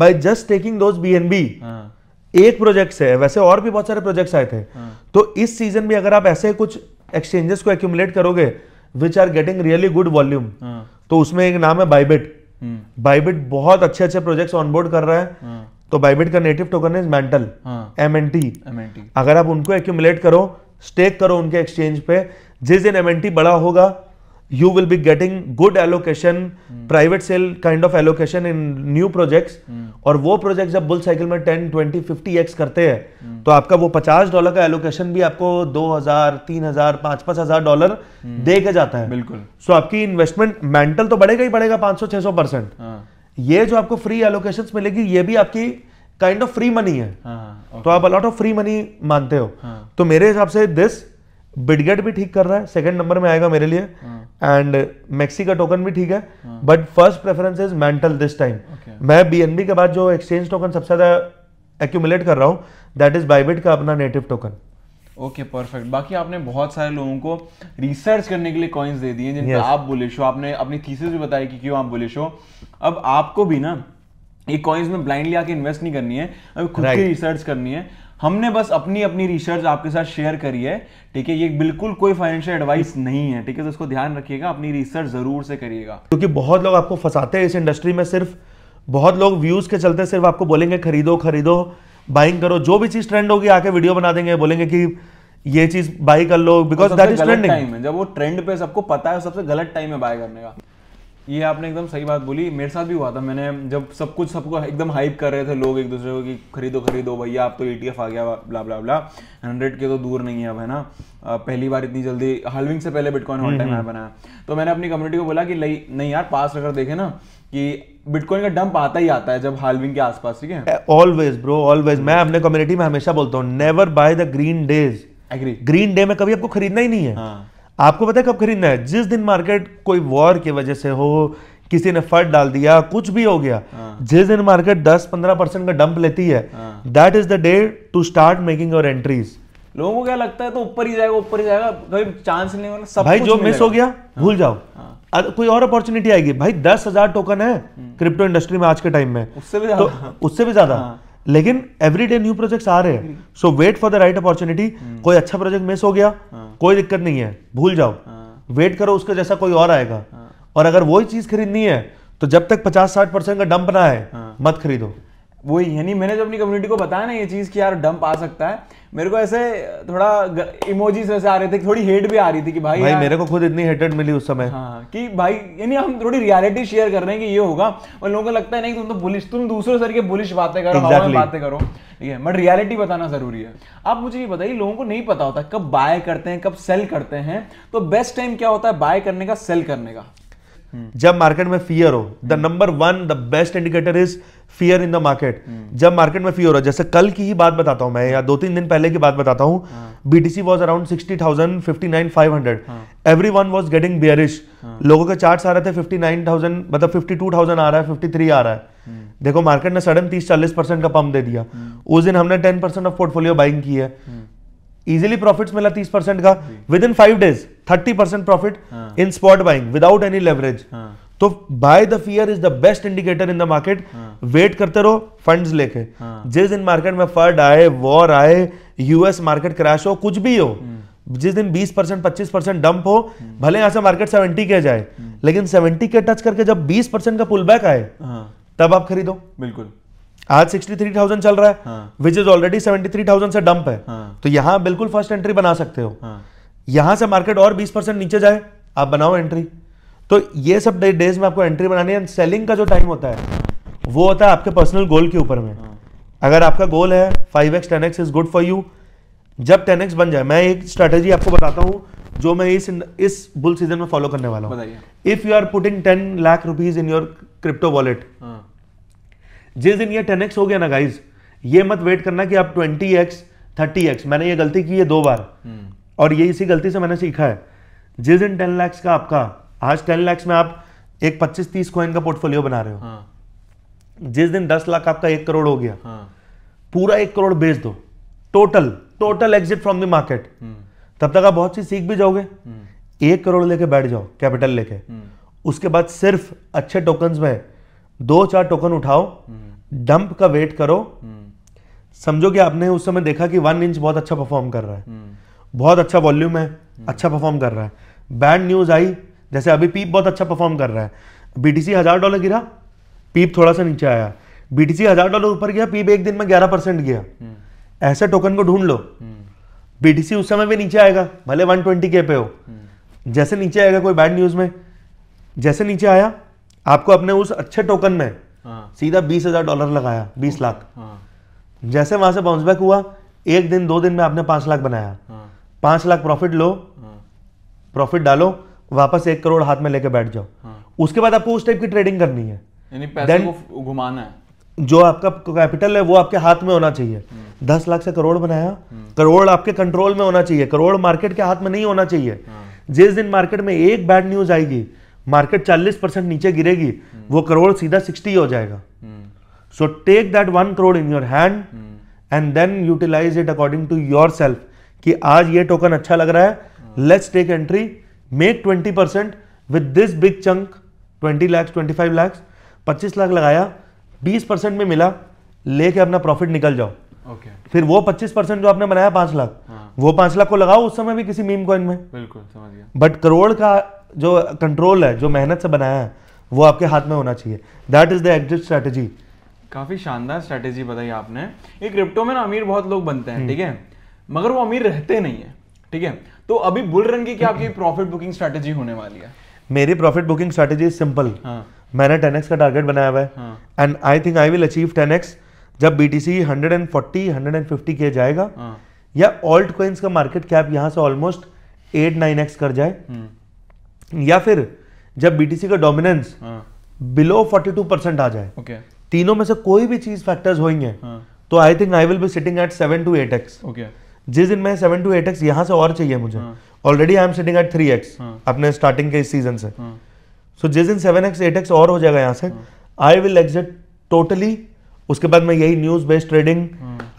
by just taking those BNB एक प्रोजेक्ट है वैसे और भी बहुत सारे प्रोजेक्ट्स आए थे हाँ। तो इस सीजन में अगर आप ऐसे कुछ एक्सचेंजेस को एक्यूमुलेट करोगे which are getting really good volume तो उसमें एक नाम है बाइबिट बाइबिट हम्म। बहुत अच्छे अच्छे प्रोजेक्ट्स ऑनबोर्ड कर रहा है हाँ। तो बाइबिट का native token is Mantle M N T M N T अगर आप उनको एक्यूमुलेट करो स्टेक करो उनके एक्सचेंज पे जिस दिन एम एन टी बड़ा होगा you will be getting good allocation private sale kind of allocation in new projects और वो प्रोजेक्ट जब बुल साइकिल में टेन ट्वेंटी फिफ्टी एक्स करते हैं hmm. तो आपका वो पचास डॉलर का एलोकेशन भी आपको दो हजार तीन हजार पांच पांच हजार डॉलर hmm. हम्म। दे के जाता है बिल्कुल सो so आपकी इन्वेस्टमेंट मेंटल तो बढ़ेगा ही बढ़ेगा पांच सौ छह सौ परसेंट हाँ। ये जो आपको फ्री एलोकेशन मिलेगी ये भी आपकी काइंड ऑफ फ्री मनी है हाँ, तो आप अलॉट ऑफ फ्री मनी मानते हो हाँ. तो मेरे हिसाब से दिस बिडगेट भी ठीक कर रहा है सेकंड नंबर में आएगा मेरे लिए एंड हाँ. मैक्सी का टोकन भी ठीक है but first preference is Mantle this time मैं बीएनबी के बाद जो एक्सचेंज टोकन सबसे ज्यादा एक्यूमुलेट कर रहा हूँ दैट इज बाइबिट का अपना native token okay okay, perfect बाकी आपने बहुत सारे लोगों को रिसर्च करने के लिए कॉइन्स दे दिए जिनका yes. आप बुलिश हो आपने अपनी थीसिस भी बताई कि क्यों आप बुलिश हो अब आपको भी ना ये कॉइन्स में ब्लाइंडली आके इन्वेस्ट नहीं करनी है अब खुद right. की रिसर्च करनी है हमने बस अपनी अपनी रिसर्च आपके साथ शेयर करी है ठीक है ये बिल्कुल कोई फाइनेंशियल एडवाइस नहीं है ठीक है तो इसको ध्यान रखिएगा अपनी रिसर्च जरूर से करिएगा क्योंकि बहुत लोग आपको फंसाते हैं इस इंडस्ट्री में सिर्फ बहुत लोग व्यूज के चलते सिर्फ आपको बोलेंगे खरीदो खरीदो बाइंग करो जो भी चीज ट्रेंड होगी आके वीडियो बना देंगे बोलेंगे कि ये चीज बाई कर लो because that is trending time है जब वो ट्रेंड पे सबको पता है सबसे गलत टाइम है बाय करने का ये आपने एकदम सही बात बोली मेरे साथ भी हुआ था मैंने जब सब कुछ सबको एकदम हाइप कर रहे थे लोग एक दूसरे को कि खरीदो खरीदो भैया आप तो ई e आ गया ब्ला ब्ला ब्ला हंड्रेड के तो दूर नहीं है अब है ना पहली बार इतनी जल्दी हालविंग से पहले बिटकॉइन हॉल टाइम बनाया तो मैंने अपनी कम्युनिटी को बोला कि नहीं यार पास अगर देखे ना कि बिटकॉइन का डंप आता ही आता है जब हालविंग के आसपास ठीक है ऑलवेज ब्रो ऑलवेज मैं अपने कम्युनिटी में हमेशा बोलता हूँ never buy the green days agree green day में कभी आपको खरीदना ही नहीं है हाँ. आपको पता है कब खरीदना है जिस दिन मार्केट कोई वॉर की वजह से हो किसी ने फट डाल दिया कुछ भी हो गया हाँ. जिस दिन मार्केट 10-15 परसेंट का डंप लेती है that is the day to start making your entries लोगों को क्या लगता है तो ऊपर ही जाएगा ऊपर ही जाएगा कभी चांस नहीं होना सब भाई जो मिस हो गया हाँ। भूल जाओ हाँ। कोई और अपॉर्चुनिटी आएगी भाई दस हजार टोकन है क्रिप्टो हम्म। इंडस्ट्री में आज के टाइम में उससे भी ज्यादा तो, उससे भी ज्यादा हाँ। लेकिन एवरी डे न्यू प्रोजेक्ट्स आ रहे हैं so wait for the right opportunity कोई अच्छा प्रोजेक्ट मिस हो गया कोई दिक्कत नहीं है भूल जाओ वेट करो उसका जैसा कोई और आएगा और अगर वही चीज खरीदनी है तो जब तक पचास साठ परसेंट का डंप ना है मत खरीदो वही यानी मैंने जब अपनी कम्युनिटी को बताया ना ये चीज़ कि यार डंप आ सकता है मेरे को ऐसे थोड़ा इमोजीज ऐसे आ रहे थे थोड़ी हेट भी आ रही थी कि भाई भाई मेरे को खुद इतनी हेटेड मिली उस समय हाँ कि भाई यानी हम थोड़ी रियलिटी शेयर कर रहे हैं कि ये होगा और लोगों को लगता है नहीं तुम तो बुलिश तुम दूसरे सर के बुलिश बातें करो exactly. बातें करो ठीक है बट रियलिटी बताना जरूरी है आप मुझे ये बताइए लोगों को नहीं पता होता कब बाय करते हैं कब सेल करते हैं तो बेस्ट टाइम क्या होता है बाय करने का सेल करने का Hmm. जब मार्केट में फियर हो the number one the best indicator is fear in the market जब मार्केट में फियर हो जैसे कल की ही बात बताता हूं मैं या hmm. दो तीन दिन पहले की बात बताता हूं BTC was around sixty thousand fifty nine five hundred every one was getting bearish लोगों के चार्ट आ रहे थे फिफ्टी नाइन थाउजेंड मतलब फिफ्टी टू थाउजेंड आ रहा है फिफ्टी थ्री आ रहा है hmm. देखो मार्केट ने सडन तीस चालीस परसेंट का पंप दे दिया उस दिन हमने ten percent of portfolio buying की है इजिली प्रॉफिट मिला तीस परसेंट का within five days thirty percent profit in spot buying without any leverage तो buy the fear is the best indicator in the market wait करते रहो फंड्स लेके हाँ. जिस दिन मार्केट में फर्ड आए वॉर आए यूएस मार्केट क्रैश हो कुछ भी हो हम्म। जिस दिन 20 परसेंट पच्चीस परसेंट डंप हो हम्म। भले यहां से मार्केट 70 के जाए हम्म। लेकिन 70 के टच करके जब 20 परसेंट का पुल बैक आए हाँ. तब आप खरीदो बिल्कुल आज 63,000 चल रहा है विच इज ऑलरेडी 73,000 से डंप है हाँ. तो यहां बिल्कुल फर्स्ट एंट्री बना सकते हो हाँ. यहां से मार्केट और 20 परसेंट नीचे जाए आप बनाओ एंट्री तो ये सब डेज दे, में आपको एंट्री बनानी है सेलिंग का जो टाइम होता है वो होता है आपके पर्सनल गोल के ऊपर में हाँ. अगर आपका गोल है five x ten X is good for you जब टेन एक्स बन जाए मैं एक स्ट्रेटेजी आपको बताता हूँ जो मैं इस इस बुल सीजन में फॉलो करने वाला हूँ if you are putting ten lakh rupees in your crypto wallet जिस दिन ये टेन हो गया ना गाइज ये मत वेट करना कि आप ट्वेंटी एक्स थर्टी एक्स मैंने ये गलती की है दो बार हम्म। और ये इसी गलती से मैंने सीखा है जिस दिन टेन लैक्स का आपका आज टेन लैक्स में आप एक पच्चीस तीस कॉइन का पोर्टफोलियो बना रहे हो हाँ। जिस दिन दस लाख आपका एक करोड़ हो गया हाँ। पूरा एक करोड़ बेच दो total total exit from the market तब तक आप बहुत चीज सीख भी जाओगे हम्म। एक करोड़ लेके बैठ जाओ कैपिटल लेके हम्म। उसके बाद सिर्फ अच्छे टोकन में दो चार टोकन उठाओ डंप हम्म। का वेट करो हम्म। समझो कि आपने उस समय देखा कि वन इंच बहुत अच्छा परफॉर्म कर रहा है हम्म। बहुत अच्छा वॉल्यूम है अच्छा परफॉर्म कर रहा है बैड न्यूज आई जैसे अभी पीप बहुत अच्छा परफॉर्म कर रहा है बीटीसी हजार डॉलर गिरा पीप थोड़ा सा नीचे आया बीटीसी हजार डॉलर ऊपर गया पीप एक दिन में ग्यारह परसेंट गया ऐसे टोकन को ढूंढ लो बीटीसी उस समय भी नीचे आएगा भले ट्वेंटी के पे हो जैसे नीचे आएगा कोई बैड न्यूज में जैसे नीचे आया आपको अपने उस अच्छे टोकन में हाँ। सीधा बीस हजार डॉलर लगाया बीस लाख हाँ। जैसे वहां से बाउंस बैक हुआ एक दिन दो दिन में आपने पांच लाख बनाया हाँ। पांच लाख प्रॉफिट लो प्रॉफिट हाँ। डालो वापस एक करोड़ हाथ में लेके बैठ जाओ हाँ। उसके बाद आपको उस टाइप की ट्रेडिंग करनी है घुमाना है जो आपका कैपिटल है वो आपके हाथ में होना चाहिए हाँ। दस लाख से करोड़ बनाया करोड़ आपके कंट्रोल में होना चाहिए करोड़ मार्केट के हाथ में नहीं होना चाहिए जिस दिन मार्केट में एक बैड न्यूज आएगी मार्केट 40 परसेंट नीचे गिरेगी हम्म। वो करोड़ सीधा 60 हो जाएगा so take that one crore in your hand and then utilize it according to yourself कि आज ये टोकन अच्छा लग रहा है let's take entry make 20 percent with this big chunk 20 lakh 25 lakh 25 lakh लगाया 20 परसेंट में मिला लेके अपना प्रॉफिट निकल जाओ okay. फिर वो 25 परसेंट जो आपने बनाया पांच लाख हाँ. वो पांच लाख को लगाओ उस समय भी किसी मीम कॉइन में बिल्कुल समझ गया बट करोड़ का जो कंट्रोल है जो मेहनत से बनाया है वो आपके हाथ में होना चाहिए that is the exit strategy काफ़ी शानदार स्ट्रेटेजी बताई आपने एक क्रिप्टो में ना अमीर बहुत लोग बनते हैं ठीक है मगर वो अमीर रहते नहीं है ठीक है तो अभी बुल रन की क्या आपकी प्रॉफिट बुकिंग स्ट्रेटेजी होने वाली है मेरी प्रॉफिट बुकिंग स्ट्रेटेजी सिंपल मैंने टेन का टारगेट बनाया हुआ है and I think I will achieve ten जब B T C hundred and forty hundred and fifty के जाएगा हाँ। या ऑल्ट कोइंस का मार्केट कैप यहाँ से ऑलमोस्ट एट नाइन एक्स कर जाए हम्म। या फिर जब बीटीसी का डोमिनेंस बिलो 42 परसेंट आ जाए okay. तीनों में से कोई भी चीज फैक्टर्स हाँ. तो I think I will be sitting at seven to eight X जिस दिन मैं सेवन टू एट एक्स यहां से और चाहिए मुझे already I am sitting at three X अपने स्टार्टिंग के इस सीजन से सो हाँ। जिस दिन सेवन एक्स एट एक्स और हो जाएगा यहां से आई विल एग्जिट टोटली उसके बाद मैं यही न्यूज बेस्ड ट्रेडिंग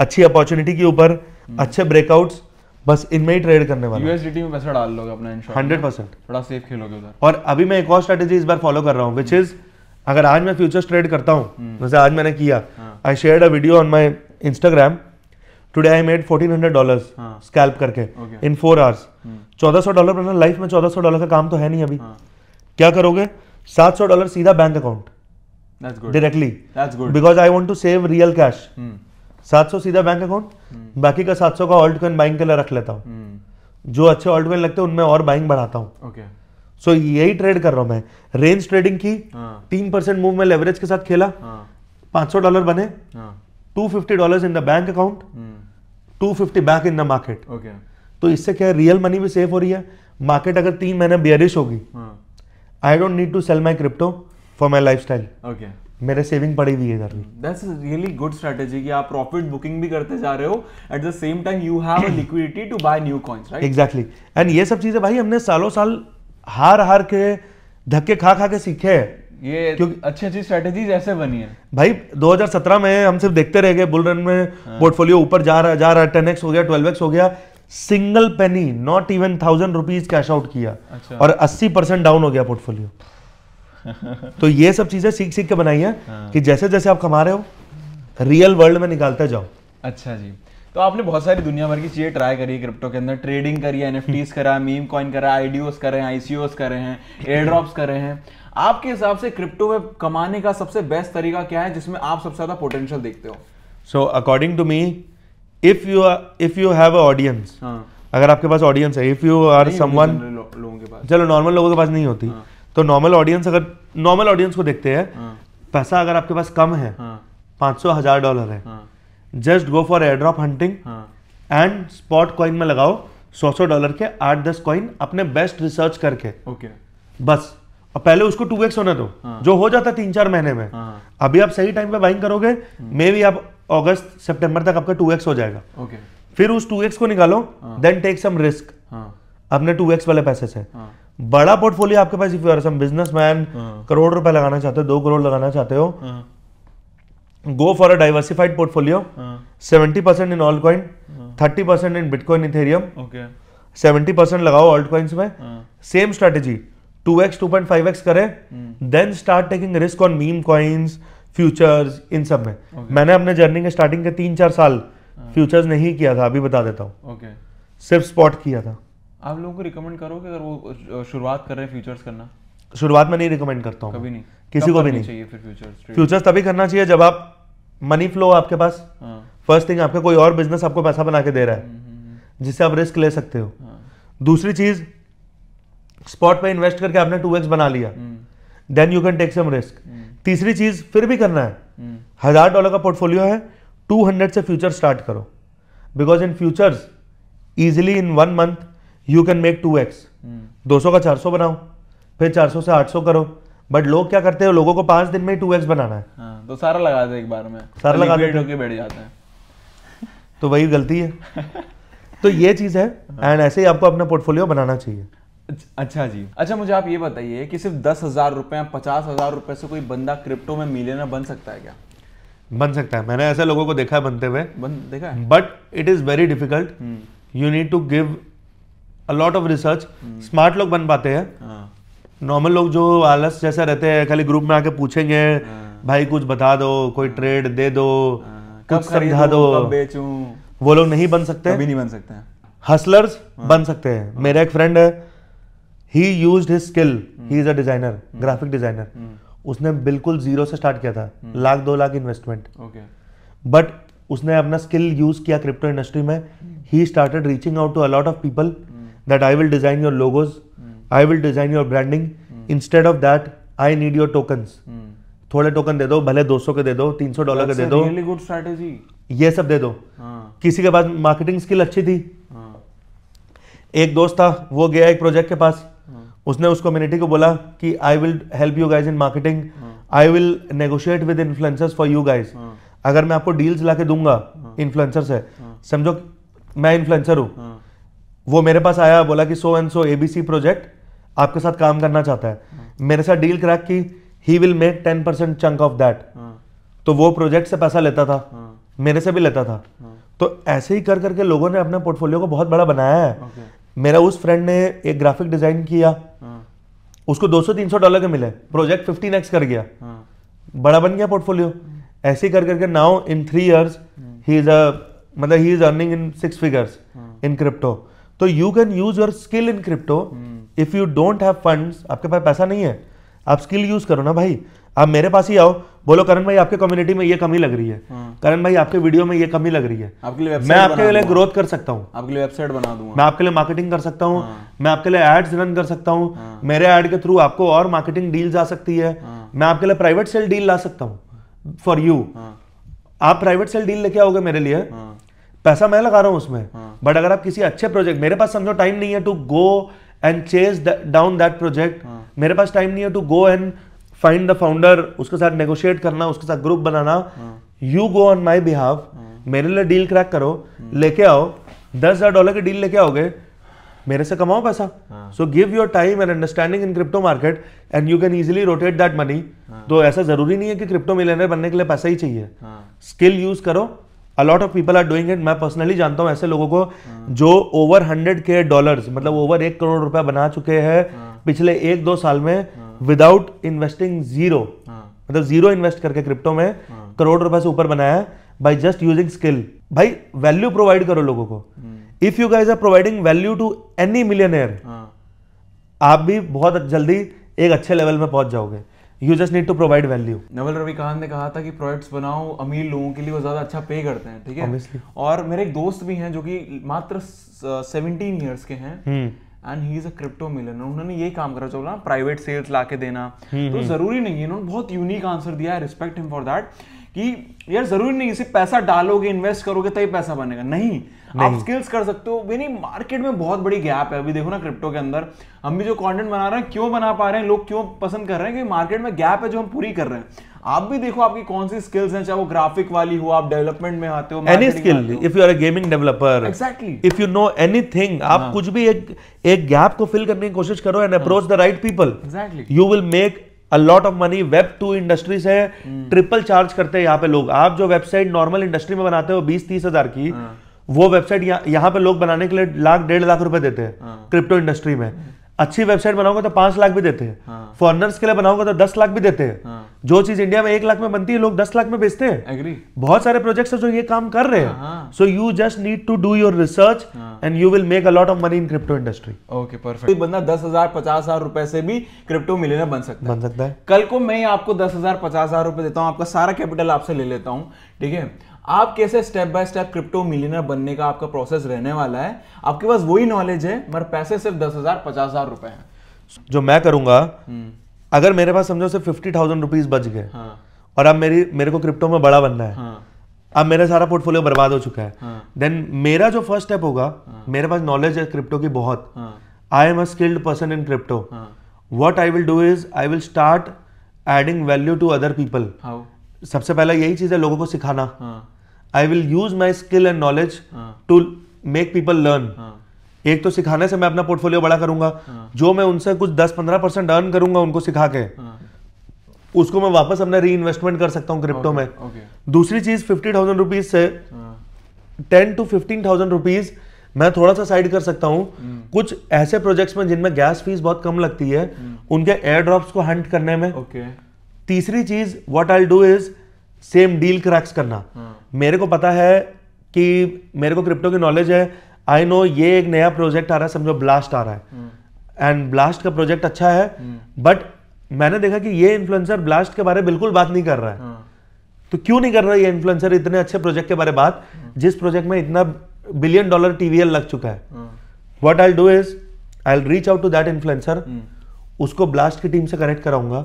अच्छी अपॉर्चुनिटी के ऊपर हाँ। अच्छे ब्रेकआउट्स बस इनमें ही ट्रेड करने वाले यूएसडीटी में पैसा डाल लोगे अपना हंड्रेड परसेंट थोड़ा सेफ खेलोगे उधर और अभी मैं एक और स्ट्रेटेजी इस बार फॉलो कर रहा हूँ विच इज हम्म। अगर आज मैं फ्यूचर्स ट्रेड करता हूँ हम्म। जैसे आज मैंने किया I share a video on my Instagram today I made fourteen hundred dollar scalp करके इन फोर आवर्स चौदह सौ डॉलर बनना लाइफ में चौदह सौ डॉलर का काम तो है नहीं अभी हाँ। क्या करोगे सात सौ डॉलर सीधा bank account directly because I want to save real cash सात सौ सीधा बैंक अकाउंट हम्म। बाकी का सात सौ का ऑल्ट कॉइन बाइंग के लिए रख लेता हूँ हम्म। जो अच्छे ऑल्ट कॉइन लगते हैं उनमें और बाइंग बढ़ाता हूँ सो यही ट्रेड कर रहा हूँ मैं रेंज ट्रेडिंग की हाँ। तीन परसेंट मूव में लेवरेज के साथ खेला हाँ। पांच सौ डॉलर बने two fifty dollar in the bank account two fifty back in the market तो इससे क्या है रियल मनी भी सेफ हो रही है मार्केट अगर तीन महीने बेयरिश होगी I don't need to sell my crypto for my lifestyle मेरे सेविंग पड़ी हुई है इधर भी दैट्स रियली गुड स्ट्रेटजी कि आप प्रॉफिट बुकिंग भी करते जा रहे हो at the same time you have a liquidity to buy new coins right exactly and ये सब चीजें भाई हमने सालों साल हार हार के धक्के खा खा के सीखे हैं ये क्योंकि अच्छी अच्छी स्ट्रेटजीज ऐसे बनी है भाई 2017 में हम सिर्फ देखते रह गए बुल रन में पोर्टफोलियो हाँ। ऊपर जा रहा जा रहा टेन हो गया ट्वेल्व हो गया single penny not even thousand rupees cash out किया अच्छा। और 80 परसेंट डाउन हो गया पोर्टफोलियो तो ये सब चीजें सीख सीख के बनाई है हाँ। कि जैसे जैसे आप कमा रहे हो रियल वर्ल्ड में निकालते जाओ अच्छा जी तो आपने बहुत सारी दुनिया भर की चीजें ट्राई करी क्रिप्टो के अंदर ट्रेडिंग करी एफ टीज करा मीम कॉइन करा आईडीओस करे हैं आईसीओ करे हैं ड्रॉप करे हैं आपके हिसाब से क्रिप्टो में कमाने का सबसे बेस्ट तरीका क्या है जिसमें आप सबसे ज्यादा पोटेंशियल देखते हो so according to me if you if you have audience अगर आपके पास ऑडियंस है इफ यू आर समवन लोगों के पास चलो नॉर्मल लोगों के पास नहीं होती हाँ. तो नॉर्मल ऑडियंस अगर नॉर्मल ऑडियंस को देखते हैं हाँ। पैसा अगर आपके पास कम है हाँ। पांच सौ हजार डॉलर है just go for airdrop hunting and spot coin में लगाओ सौ सौ डॉलर के आठ दस कॉइन अपने बेस्ट रिसर्च करके ओके बस और पहले उसको टू एक्स होने दो हाँ। जो हो जाता है तीन चार महीने में अभी आप सही टाइम पे बाइंग करोगे मे हम्म। भी आप अगस्त सितंबर तक आपका टू एक्स हो जाएगा फिर उस टू एक्स को निकालो देन टेक सम रिस्क अपने टू एक्स वाले पैसे से बड़ा पोर्टफोलियो आपके पास if you are some businessman crore रुपए लगाना चाहते हो दो करोड़ लगाना चाहते हो go for a diversified portfolio seventy percent in all coin thirty percent in Bitcoin Ethereum seventy percent लगाओ ऑल्ट कॉइन्स में same strategy two X two point five X करे then start taking risk on meme coins futures इन सब में okay. मैंने अपने जर्नी के स्टार्टिंग के तीन चार साल फ्यूचर्स हाँ। नहीं किया था अभी बता देता हूँ okay. सिर्फ स्पॉट किया था आप लोगों को रिकमेंड कि अगर वो शुरुआत कर रहे हैं फ्यूचर्स करना शुरुआत में नहीं रिकमेंड करता हूँ कभी नहीं किसी को भी नहीं चाहिए फिर फ्यूचर्स फ्यूचर्स तभी करना चाहिए जब आप मनी फ्लो आपके पास फर्स्ट हाँ। थिंग आपका कोई और बिजनेस आपको पैसा बना के दे रहा है हम्म, हम्म, हम्म। जिससे आप रिस्क ले सकते हो हाँ। दूसरी चीज स्पॉट पे इन्वेस्ट करके आपने टू एक्स बना लिया then you can take some risk तीसरी चीज फिर भी करना है हजार डॉलर का पोर्टफोलियो है टू हंड्रेड से फ्यूचर स्टार्ट करो because in futures easily in one month you can make two X दो का चार सौ बनाओ फिर चार सौ से आठ सौ करो बट लोग क्या करते हैं लोगों को पांच दिन में टू एक्स बनाना है हाँ, तो सारा लगा दे एक बार में सारा लगा दे बैठ जाते हैं तो वही गलती है तो ये चीज है एंड हाँ। ऐसे ही आपको अपना पोर्टफोलियो बनाना चाहिए अच्छा जी अच्छा मुझे आप ये बताइए कि सिर्फ दस हजार या पचास हजार रुपए से कोई बंदा क्रिप्टो में मिलियनर बन सकता है क्या बन सकता है मैंने ऐसे लोगों को देखा है बनते हुए बन, देखा है but it is very difficult you need to give lot of research smart लोग बन पाते हैं नॉर्मल हाँ। लोग जो आलस जैसा रहते हैं खाली ग्रुप में आके पूछेंगे हाँ। भाई कुछ बता दो कोई ट्रेड हाँ। दे दो कुछ समझा दो वो लोग नहीं बन सकते कभी नहीं बन सकते हसलर्स बन सकते हैं मेरा एक फ्रेंड है he use his skill he is a designer graphic designer उसने बिल्कुल जीरो से स्टार्ट किया था हम्म। लाख दो लाख इन्वेस्टमेंट बट उसने अपना स्किल यूज किया क्रिप्टो इंडस्ट्री में he started reaching out to a lot of people that I will design your logos, mm. I will design your branding. Mm. Instead of that, I need your tokens. Mm. थोड़े टोकन दे दो भले 200 के दे दो 300 डॉलर के दे दो रियली गुड स्ट्रेटजी ये सब दे दो हाँ. किसी के पास मार्केटिंग स्किल अच्छी थी हाँ. एक दोस्त था वो गया एक प्रोजेक्ट के पास हाँ. उसने उस कम्युनिटी को बोला कि I will help you guys in marketing I will negotiate with influencers for you guys अगर मैं आपको डील्स लाके के दूंगा इन्फ्लुएंसर हाँ। से हाँ। समझो मैं इन्फ्लुएंसर हूँ हाँ। वो मेरे पास आया बोला कि so and so ABC project आपके साथ काम करना चाहता है हाँ। मेरे साथ डील क्रैक की he will make ten percent chunk of that तो वो प्रोजेक्ट से पैसा लेता था हाँ। मेरे से भी लेता था हाँ। तो ऐसे ही कर करके लोगों ने अपने पोर्टफोलियो को बहुत बड़ा बनाया है मेरा उस फ्रेंड ने एक ग्राफिक डिजाइन किया उसको 200-300 डॉलर के मिले प्रोजेक्ट 15x कर गया बड़ा बन गया पोर्टफोलियो ऐसे ही कर करके now in three years he is a मतलब he is earning in six figures in crypto तो you can use your skill in crypto if you don't have funds आपके पास पैसा नहीं है आप स्किल यूज करो ना भाई आप मेरे पास ही आओ बोलो करण भाई आपके कम्युनिटी में ये कमी लग रही है हाँ। करण भाई आपके वीडियो में ये कमी लग रही है आपके लिए मैं आपके लिए ग्रोथ कर सकता हूँ आपके लिए वेबसाइट बना दूंगा मैं आपके लिए मार्केटिंग कर सकता हूँ हाँ। मैं आपके लिए एड्स रन कर सकता हूँ हाँ। मेरे एड के थ्रू आपको और मार्केटिंग डील जा सकती है मैं आपके लिए प्राइवेट सेल डील ला सकता हूँ फॉर यू आप प्राइवेट सेल डील लेके आओगे मेरे लिए पैसा मैं लगा रहा हूँ उसमें बट हाँ। अगर आप किसी अच्छे प्रोजेक्ट मेरे पास समझो टाइम नहीं है to go and chase down that project मेरे पास टाइम नहीं है to go and find the founder उसके साथ नेगोशिएट करना उसके साथ ग्रुप बनाना you go on my behalf मेरे लिए डील क्रैक करो हाँ। लेके आओ दस हजार डॉलर की डील लेके आओगे मेरे से कमाओ पैसा so give your time and understanding in crypto market and you can easily rotate that money तो ऐसा जरूरी नहीं है कि क्रिप्टो मिलेनर बनने के लिए पैसा ही चाहिए स्किल हाँ। यूज करो a lot of people are doing it मैं पर्सनली जानता हूँ ऐसे लोगों को जो ओवर हंड्रेड के डॉलर मतलब ओवर एक करोड़ रुपया बना चुके हैं हाँ। पिछले एक दो साल में विदाउट इन्वेस्टिंग जीरो मतलब जीरो इन्वेस्ट करके क्रिप्टो में हाँ। करोड़ रुपए से ऊपर बनाया बाई जस्ट यूजिंग स्किल भाई वैल्यू प्रोवाइड करो लोगों को if you guys are providing value to any millionaire आप भी बहुत जल्दी एक अच्छे लेवल में पहुंच जाओगे you just need to provide value Naval Ravikant ने कहा था कि प्रोडक्ट्स बनाओ अमीर लोगों के लिए वो ज़्यादा अच्छा पे करते हैं ठीक है Obviously. और मेरे एक दोस्त भी हैं जो कि मात्र सेवनटीन ईयर्स के हैं and he is a crypto million उन्होंने ये काम करा चलो ना प्राइवेट सेल्स ला के देना hmm. तो ज़रूरी नहीं है उन्होंने बहुत यूनिक आंसर दिया है रिस्पेक्ट हिम फॉर दैट कि यार ज़रूरी नहीं सिर्फ पैसा डालोगे इन्वेस्ट करोगे तभी पैसा बनेगा नहीं आप स्किल्स कर सकते हो यानी मार्केट में बहुत बड़ी गैप है अभी देखो ना क्रिप्टो के अंदर हम भी जो कंटेंट बना रहे हैं क्यों बना पा रहे हैं लोग क्यों पसंद कर रहे हैं क्योंकि मार्केट में गैप है जो हम पूरी कर रहे हैं आप भी देखो आपकी कौन सी स्किल्स हैं चाहे वो ग्राफिक वाली हो आप डेवलपमेंट में आते हो any skill if you are a gaming developer exactly if you know anything आप हाँ। कुछ भी एक एक गैप को फिल करने की कोशिश करो and approach the right people exactly you will make lot of money web two industry से ट्रिपल चार्ज करते हैं यहाँ पे लोग आप जो वेबसाइट नॉर्मल इंडस्ट्री में बनाते हो बीस तीस हजार की हाँ. वो वेबसाइट यह, यहाँ पे लोग बनाने के लिए लाख डेढ़ लाख रुपए देते हैं क्रिप्टो हाँ। इंडस्ट्री में हम्म। अच्छी वेबसाइट बनाओगे तो पांच लाख भी देते हैं फॉरनर्स हाँ। के लिए बनाओगे तो दस लाख भी देते हैं हाँ। जो चीज इंडिया में एक लाख में बनती है लोग दस लाख में बेचते हैं बहुत सारे प्रोजेक्ट्स हैं जो ये काम कर रहे हैं so you just need to do your research and you will make a lot of money in crypto industry okay perfect बंदा दस हजार पचास हजार रुपए से भी क्रिप्टो मिलेनर बन सकता बन सकता है कल को मैं आपको दस हजार पचास हजार रुपए देता हूँ आपका सारा कैपिटल आपसे ले लेता हूँ ठीक है आप कैसे step by step crypto millionaire बनने का आपका प्रोसेस रहने वाला है आपके पास वही नॉलेज है मगर पैसे सिर्फ दस हजार पचास हजार रुपए हैं जो मैं करूंगा हम्म। अगर मेरे पास समझो सिर्फ फिफ्टी थाउजेंड रुपीज बच गए हाँ। और अब मेरी मेरे को क्रिप्टो में बड़ा बनना है हाँ। अब मेरा सारा पोर्टफोलियो बर्बाद हो चुका है देन हाँ। मेरा जो फर्स्ट स्टेप होगा हाँ। मेरे पास नॉलेज है क्रिप्टो की बहुत I am a skilled person in crypto what I will do is I will start adding value to other people सबसे पहला यही चीज है लोगों को सिखाना हाँ. I will use my skill and knowledge to make people learn एक तो सिखाने से मैं अपना पोर्टफोलियो बड़ा करूंगा हाँ. जो मैं उनसे कुछ 10-15 परसेंट अर्न करूंगा उनको सिखा के हाँ. उसको मैं वापस अपना री इन्वेस्टमेंट कर सकता हूँ क्रिप्टो okay, में okay. दूसरी चीज फिफ्टी थाउजेंड रुपीज से ten to fifteen thousand rupees मैं थोड़ा सा साइड कर सकता हूँ हम्म। कुछ ऐसे प्रोजेक्ट्स में जिनमें गैस फीस बहुत कम लगती है हम्म। उनके एयर ड्रॉप्स को हंट करने में okay. तीसरी चीज what I do is same deal cracks करना हाँ। मेरे को पता है कि मेरे को क्रिप्टो की नॉलेज है आई नो ये एक नया प्रोजेक्ट आ रहा है समझो ब्लास्ट आ रहा है एंड हाँ। ब्लास्ट का प्रोजेक्ट अच्छा है बट हाँ। मैंने देखा कि ये इन्फ्लुएंसर ब्लास्ट के बारे में बिल्कुल बात नहीं कर रहा है तो क्यों नहीं कर रहा है ये इन्फ्लुएंसर इतने अच्छे प्रोजेक्ट के बारे में बात जिस प्रोजेक्ट में इतना बिलियन डॉलर टीवीएल लग चुका है what I do is I reach out to that influencer उसको ब्लास्ट की टीम से कनेक्ट कराऊंगा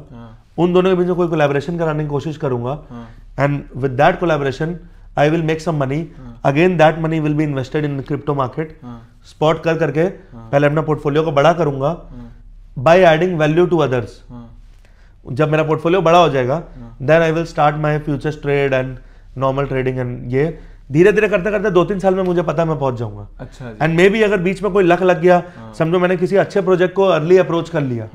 उन दोनों के बीच में कोई कोलेबोरेशन कराने की कोशिश करूंगा and with that collaboration I will make some money. uh. Again that money will be invested in the crypto market. uh. Spot kar कर करके hmm. पहले अपना पोर्टफोलियो को बड़ा करूंगा by adding value to others. जब मेरा पोर्टफोलियो बड़ा हो जाएगा then I will start my futures trade and normal trading and ये धीरे धीरे करते करते दो तीन साल में मुझे पता मैं पहुंच जाऊंगा अच्छा एंड मे बी अगर बीच में कोई लक लग गया समझो मैंने किसी अच्छे प्रोजेक्ट को अर्ली अप्रोच कर लिया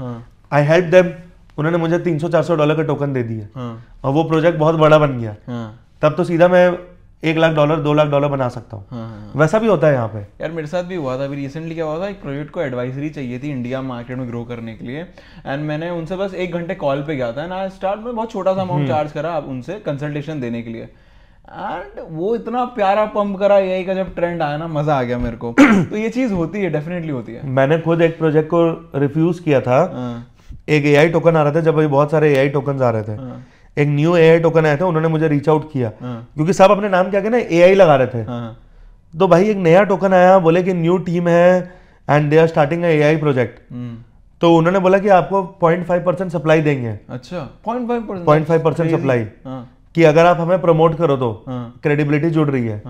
आई हेल्प देम उन्होंने मुझे 300-400 डॉलर का टोकन दे दिया हाँ। और वो प्रोजेक्ट बहुत बड़ा बन गया हाँ। तब तो सीधा मैं एक लाख डॉलर दो लाख डॉलर बना सकता हूँ हाँ।, हाँ, हाँ। वैसा भी होता है यहाँ पे यार मेरे साथ भी हुआ था अभी रिसेंटली क्या हुआ था एक प्रोजेक्ट को एडवाइजरी चाहिए थी इंडिया मार्केट में ग्रो करने के लिए एंड मैंने उनसे बस एक घंटे कॉल पे गया था एंड आई स्टार्ट में बहुत छोटा सा अमाउंट हम्म। चार्ज करा उनसे कंसल्टेशन देने के लिए एंड वो इतना प्यारा पंप करा यही का जब ट्रेंड आया ना मजा आ गया मेरे को तो ये चीज होती है डेफिनेटली होती है मैंने खुद एक प्रोजेक्ट को रिफ्यूज किया था हाँ। एक ए आई टोकन आ रहा था जब अभी बहुत सारे ए आई टोकन आ रहे थे हाँ। एक न्यू ए आई टोकन आया था उन्होंने मुझे रीच आउट किया हाँ। क्योंकि सब अपने नाम क्या ना ए आई लगा रहे थे हाँ। तो भाई एक नया टोकन आया बोले कि न्यू टीम है and they are starting A I project तो उन्होंने बोला कि आपको पॉइंट फाइव परसेंट सप्लाई देंगे अच्छा पॉइंट फाइव परसेंट सप्लाई कि अगर आप हमें प्रमोट करो तो क्रेडिबिलिटी जुड़ रही है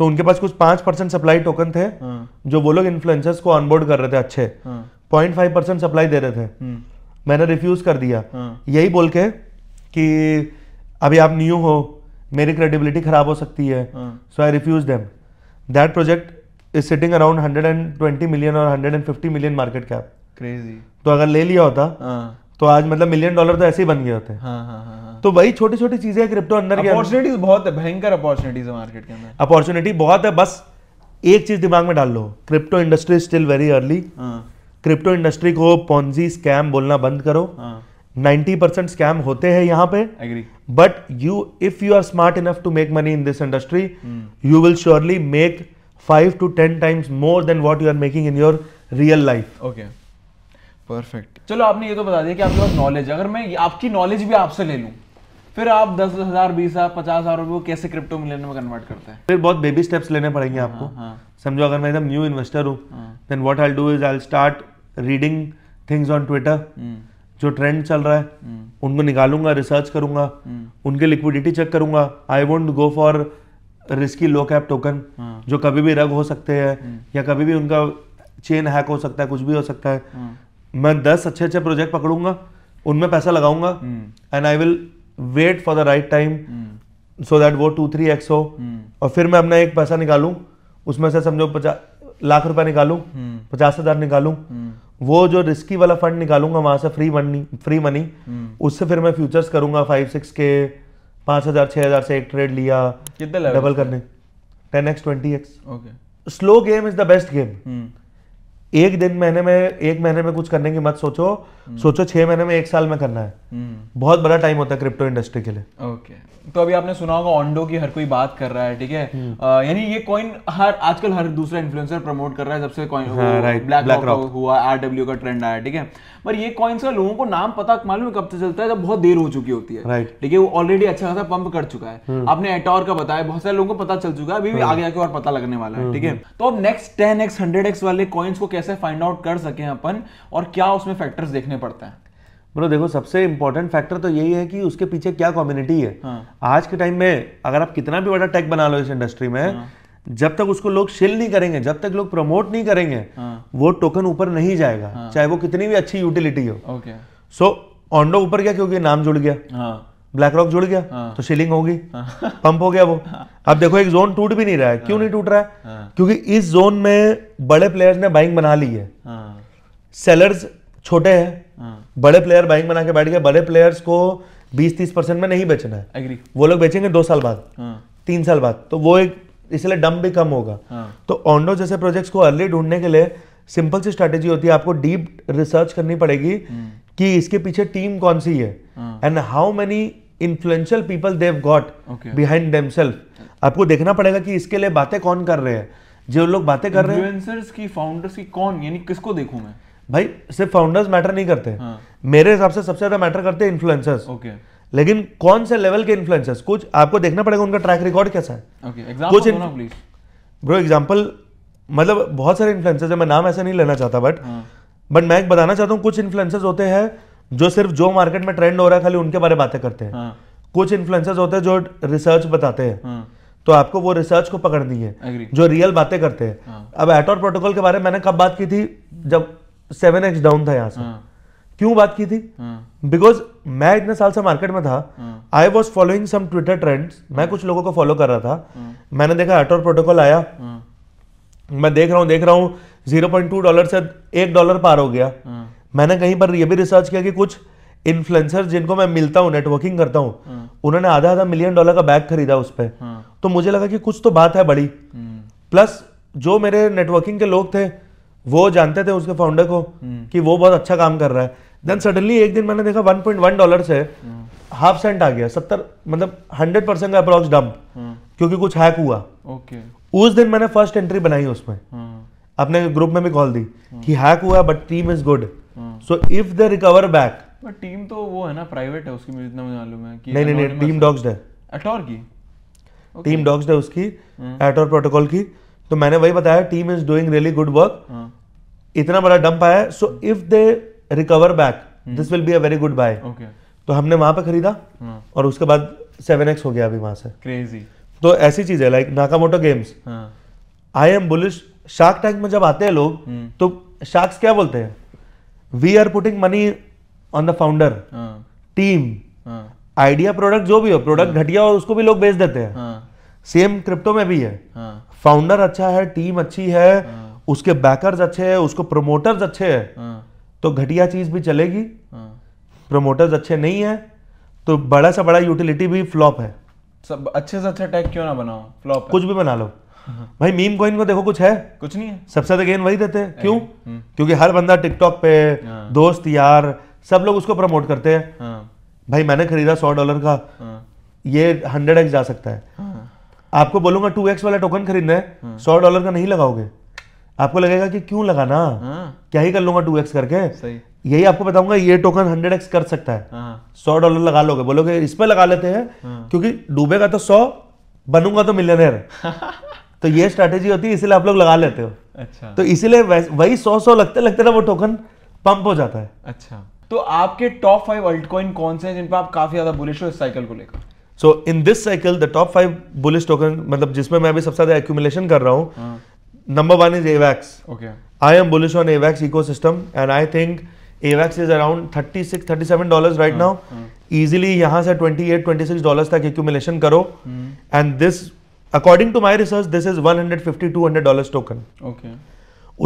तो उनके पास कुछ पांच परसेंट सप्लाई टोकन थे हाँ। जो वो लोग इन्फ्लुएंसर्स को ऑनबोर्ड कर रहे थे अच्छे हाँ। पॉइंट फाइव परसेंट सप्लाई दे रहे थे हम्म। मैंने रिफ्यूज कर दिया हाँ। यही बोल के कि अभी आप न्यू हो मेरी क्रेडिबिलिटी खराब हो सकती है so I refuse them that project is sitting around twenty million और fifty million market cap crazy तो अगर ले लिया होता तो आज मतलब मिलियन डॉलर तो ऐसे ही बन गए होते हैं हाँ, हाँ, हाँ, तो वही छोटी छोटी चीजें क्रिप्टो अंदर की अपॉर्चुनिटीज बहुत है भयंकर अपॉर्चुनिटीज है मार्केट के अंदर अपॉर्चुनिटी बहुत है बस एक चीज दिमाग में डाल लो crypto industry still very early crypto industry को पॉन्जी स्कैम बोलना बंद करो नाइन्टी परसेंट स्कैम होते हैं यहाँ पे agree but you if you are smart enough to make money in this industry you will surely make five to ten times more than what you are making in your real life okay perfect चलो आपने ये तो बता दिया कि आपके पास नॉलेज अगर मैं आपकी नॉलेज भी आपसे ले लूँ फिर आप दस दस हजार बीस हजार पचास हजार रुपये कैसे क्रिप्टो मिलियन में कन्वर्ट करते हैं फिर बहुत बेबी स्टेप्स लेने पड़ेंगे हाँ, आपको हाँ, समझो अगर मैं एकदम न्यू इन्वेस्टर हूँ then what I do is I start reading things on Twitter जो ट्रेंड चल रहा है हम्म। उनको निकालूंगा रिसर्च करूंगा उनके लिक्विडिटी चेक करूंगा I won't go for risky low cap token जो कभी भी रग हो सकते हैं हम्म। या कभी भी उनका चेन हैक हो सकता है कुछ भी हो सकता है हाँ। मैं दस अच्छे अच्छे प्रोजेक्ट पकड़ूंगा उनमें पैसा लगाऊंगा and I will wait for the right time so that वो टू थ्री एक्स हो हम्म। और फिर मैं अपना एक पैसा निकालू उसमें से समझो पचास लाख रुपए निकालू हम्म। पचास हजार निकालू हम्म। वो जो रिस्की वाला फंड निकालूंगा वहां से फ्री मनी फ्री मनी उससे फिर मैं फ्यूचर्स करूंगा फाइव सिक्स के पांच हजार छह हजार से एक ट्रेड लिया डबल करने ten x twenty x slow game is the best game एक दिन महीने में एक महीने में कुछ करने की मत सोचो हम्म। सोचो छह महीने में एक साल में करना है हम्म। बहुत बड़ा टाइम होता है क्रिप्टो इंडस्ट्री के लिए ओके तो अभी आपने सुना होगा ऑन्डो की हर कोई बात कर रहा है ठीक है हम्म। यानी ये कॉइन हर आजकल हर दूसरा इन्फ्लुएंसर प्रमोट कर रहा है जब से कॉइन ब्लैक ब्लैक रॉक हुआ आरडब्ल्यू का ट्रेंड आया ठीक है पर ये कॉइन्स का लोगों को नाम पता मालूम है कब से चलता है जब बहुत देर हो चुकी होती है राइट ठीक है वो ऑलरेडी अच्छा खासा पंप कर चुका है आपने एटोर का बताया बहुत सारे लोगों को पता चल चुका है अभी भी हाँ। आगे आके और पता लगने वाला है ठीक है तो अब next ten x hundred x वाले कॉइन्स को कैसे फाइंड आउट कर सके अपन और क्या उसमें फैक्टर्स देखने पड़ते हैं ब्रो देखो सबसे इंपॉर्टेंट फैक्टर तो यही है कि उसके पीछे क्या कम्युनिटी है हाँ। आज के टाइम में अगर आप कितना भी बड़ा टेक बना लो इस इंडस्ट्री में हाँ। जब तक उसको लोग शिल नहीं करेंगे जब तक लोग प्रमोट नहीं करेंगे हाँ। वो टोकन ऊपर नहीं जाएगा हाँ। चाहे वो कितनी भी अच्छी यूटिलिटी हो सो ऑन्डो ऊपर गया क्योंकि नाम जुड़ गया हाँ। ब्लैक रॉक जुड़ गया हाँ। तो शिलिंग होगी हाँ। पंप हो गया वो हाँ। अब देखो एक जोन टूट भी नहीं रहा है हाँ। क्यों नहीं टूट रहा है हाँ। क्योंकि इस जोन में बड़े प्लेयर्स ने बाइंग बना ली है सेलर्स हाँ। छोटे हैं बड़े प्लेयर बाइंग बना के बैठ गए बड़े प्लेयर्स को 20-30 परसेंट में नहीं बेचना है वो लोग बेचेंगे दो साल बाद तीन साल बाद तो वो एक इसलिए डम भी कम होगा तो ऑनडो जैसे प्रोजेक्ट्स को अर्ली ढूंढने के लिए सिंपल सी स्ट्रेटेजी होती है आपको डीप रिसर्च करनी पड़ेगी हम्म। कि इसके पीछे टीम कौन सी है and how many influential people they've got behind आपको देखना पड़ेगा कि इसके लिए बातें कौन कर रहे हैं जो लोग बातें कर रहे हैं की फाउंडर्स की कौन यानी किसको देखूं मैं भाई सिर्फ फाउंडर्स मैटर नहीं करते हाँ. मेरे हिसाब से सबसे ज्यादा मैटर करते हैं इन्फ्लुएंसर्स ओके लेकिन कौन से लेवल के इन्फ्लुएंसर्स कुछ आपको देखना पड़ेगा उनका ट्रैक रिकॉर्ड कैसा है okay, कुछ ब्रो एग्जाम्पल मतलब बहुत सारे इन्फ्लुएंसर्स है मैं नाम ऐसा नहीं लेना चाहता बट हाँ. बट मैं एक बताना चाहता हूँ कुछ इन्फ्लुएंसर्स होते हैं जो सिर्फ जो मार्केट में ट्रेंड हो रहा है खाली उनके बारे बातें करते हैं हाँ। कुछ इन्फ्लुएंसर्स होते हैं जो रिसर्च बताते हैं हाँ। तो आपको वो रिसर्च को पकड़नी है जो रियल बातें करते हैं हाँ। अब एटोर प्रोटोकॉल के बारे में मैंने कब बात की थी जब सेवन एक्स डाउन था यहाँ से क्यों बात की थी बिकॉज मैं इतने साल से मार्केट में था I was following some Twitter trends मैं कुछ लोगों को फॉलो कर रहा था मैंने देखा एटोर प्रोटोकॉल आया मैं देख रहा हूँ देख रहा हूँ जीरो पॉइंट टू डॉलर से एक डॉलर पार हो गया हाँ। मैंने कहीं पर यह भी रिसर्च किया कि कुछ इन्फ्लुएंसर जिनको मैं मिलता हूँ नेटवर्किंग करता हूँ हाँ। उन्होंने आधा आधा मिलियन डॉलर का बैग खरीदा उस पर हाँ। तो मुझे लगा कि कुछ तो बात है बड़ी प्लस जो मेरे नेटवर्किंग के लोग थे वो जानते थे उसके फाउंडर को कि वो बहुत अच्छा काम कर रहा है देन सडनली एक दिन मैंने देखा 1.1 डॉलर से हाफ सेंट आ गया सत्तर मतलब हंड्रेड परसेंट का अप्रोक्स डंप क्योंकि कुछ हैक हुआ ओके उस दिन मैंने फर्स्ट एंट्री बनाई उसमें अपने ग्रुप में भी कॉल दी कि हैक हुआ but team is good so if they recover back but team तो वो है ना प्राइवेट है उसकी मुझे इतना मालूम है कि नहीं नहीं नहीं टीम डॉग्स है एटॉर की टीम डॉग्स है उसकी एटॉर hmm. प्रोटोकॉल की तो मैंने वही बताया team is doing really good work इतना बड़ा डंप आया so if they recover back this will be a very good buy तो हमने वहां पे खरीदा hmm. और उसके बाद सेवन एक्स हो गया अभी वहां से क्रेजी तो ऐसी चीज है like Nakamoto Games I am bullish Shark Tank में जब आते हैं लोग हम्म। तो शार्क्स क्या बोलते हैं we are putting money on the founder team idea product जो भी हो प्रोडक्ट हाँ। घटिया हो उसको भी लोग बेच देते हैं सेम हाँ। क्रिप्टो में भी है फाउंडर हाँ। अच्छा है टीम अच्छी है उसके बैकर्स अच्छे हैं उसको प्रोमोटर्स अच्छे हैं तो घटिया चीज भी चलेगी प्रोमोटर्स अच्छे नहीं है तो बड़ा सा बड़ा यूटिलिटी भी फ्लॉप है सब अच्छे से अच्छा टैग क्यों ना बनाओ फ्लॉप कुछ भी बना लो भाई मीम कॉइन को देखो कुछ है कुछ नहीं है सबसे ज्यादा गेन वही देते हैं क्यों हम्म। क्योंकि हर बंदा टिकटॉक पे हाँ। दोस्त यार सब लोग उसको प्रमोट करते हैं हाँ। भाई मैंने खरीदा सौ डॉलर का हाँ। ये हंड्रेड एक्स जा सकता है आपको बोलूंगा टू एक्स वाला टोकन खरीदना है सौ डॉलर का नहीं लगाओगे आपको लगेगा कि क्यों लगाना क्या ही कर लूंगा टू एक्स करके यही आपको बताऊंगा ये टोकन हंड्रेड एक्स कर सकता है सौ डॉलर लगा लोगे बोलोगे इस पर लगा लेते हैं क्योंकि डूबेगा तो सौ बनूंगा तो मिलियनर तो ये स्ट्रेटेजी होती है इसलिए आप लोग लगा लेते हो अच्छा तो इसीलिए वही सौ सौ लगते लगते ना वो टोकन पंप हो जाता है अच्छा तो आपके टॉप फाइव अल्ट कॉइन कौन से हैं जिन पर आप काफी ज्यादा बुलिश हो इस साइकिल को लेकर so in this cycle the top five bullish token मतलब जिसमें मैं अभी सबसे ज्यादा एक्यूमुलेशन कर रहा हूँ number one is AVAX okay I am bullish on AVAX ecosystem and I think AVAX is around thirty six thirty seven dollar right now easily यहाँ से twenty eight twenty six dollar तक एक्यूमुलेशन करो and hmm. This according to my research this is 150 hundred dollar token okay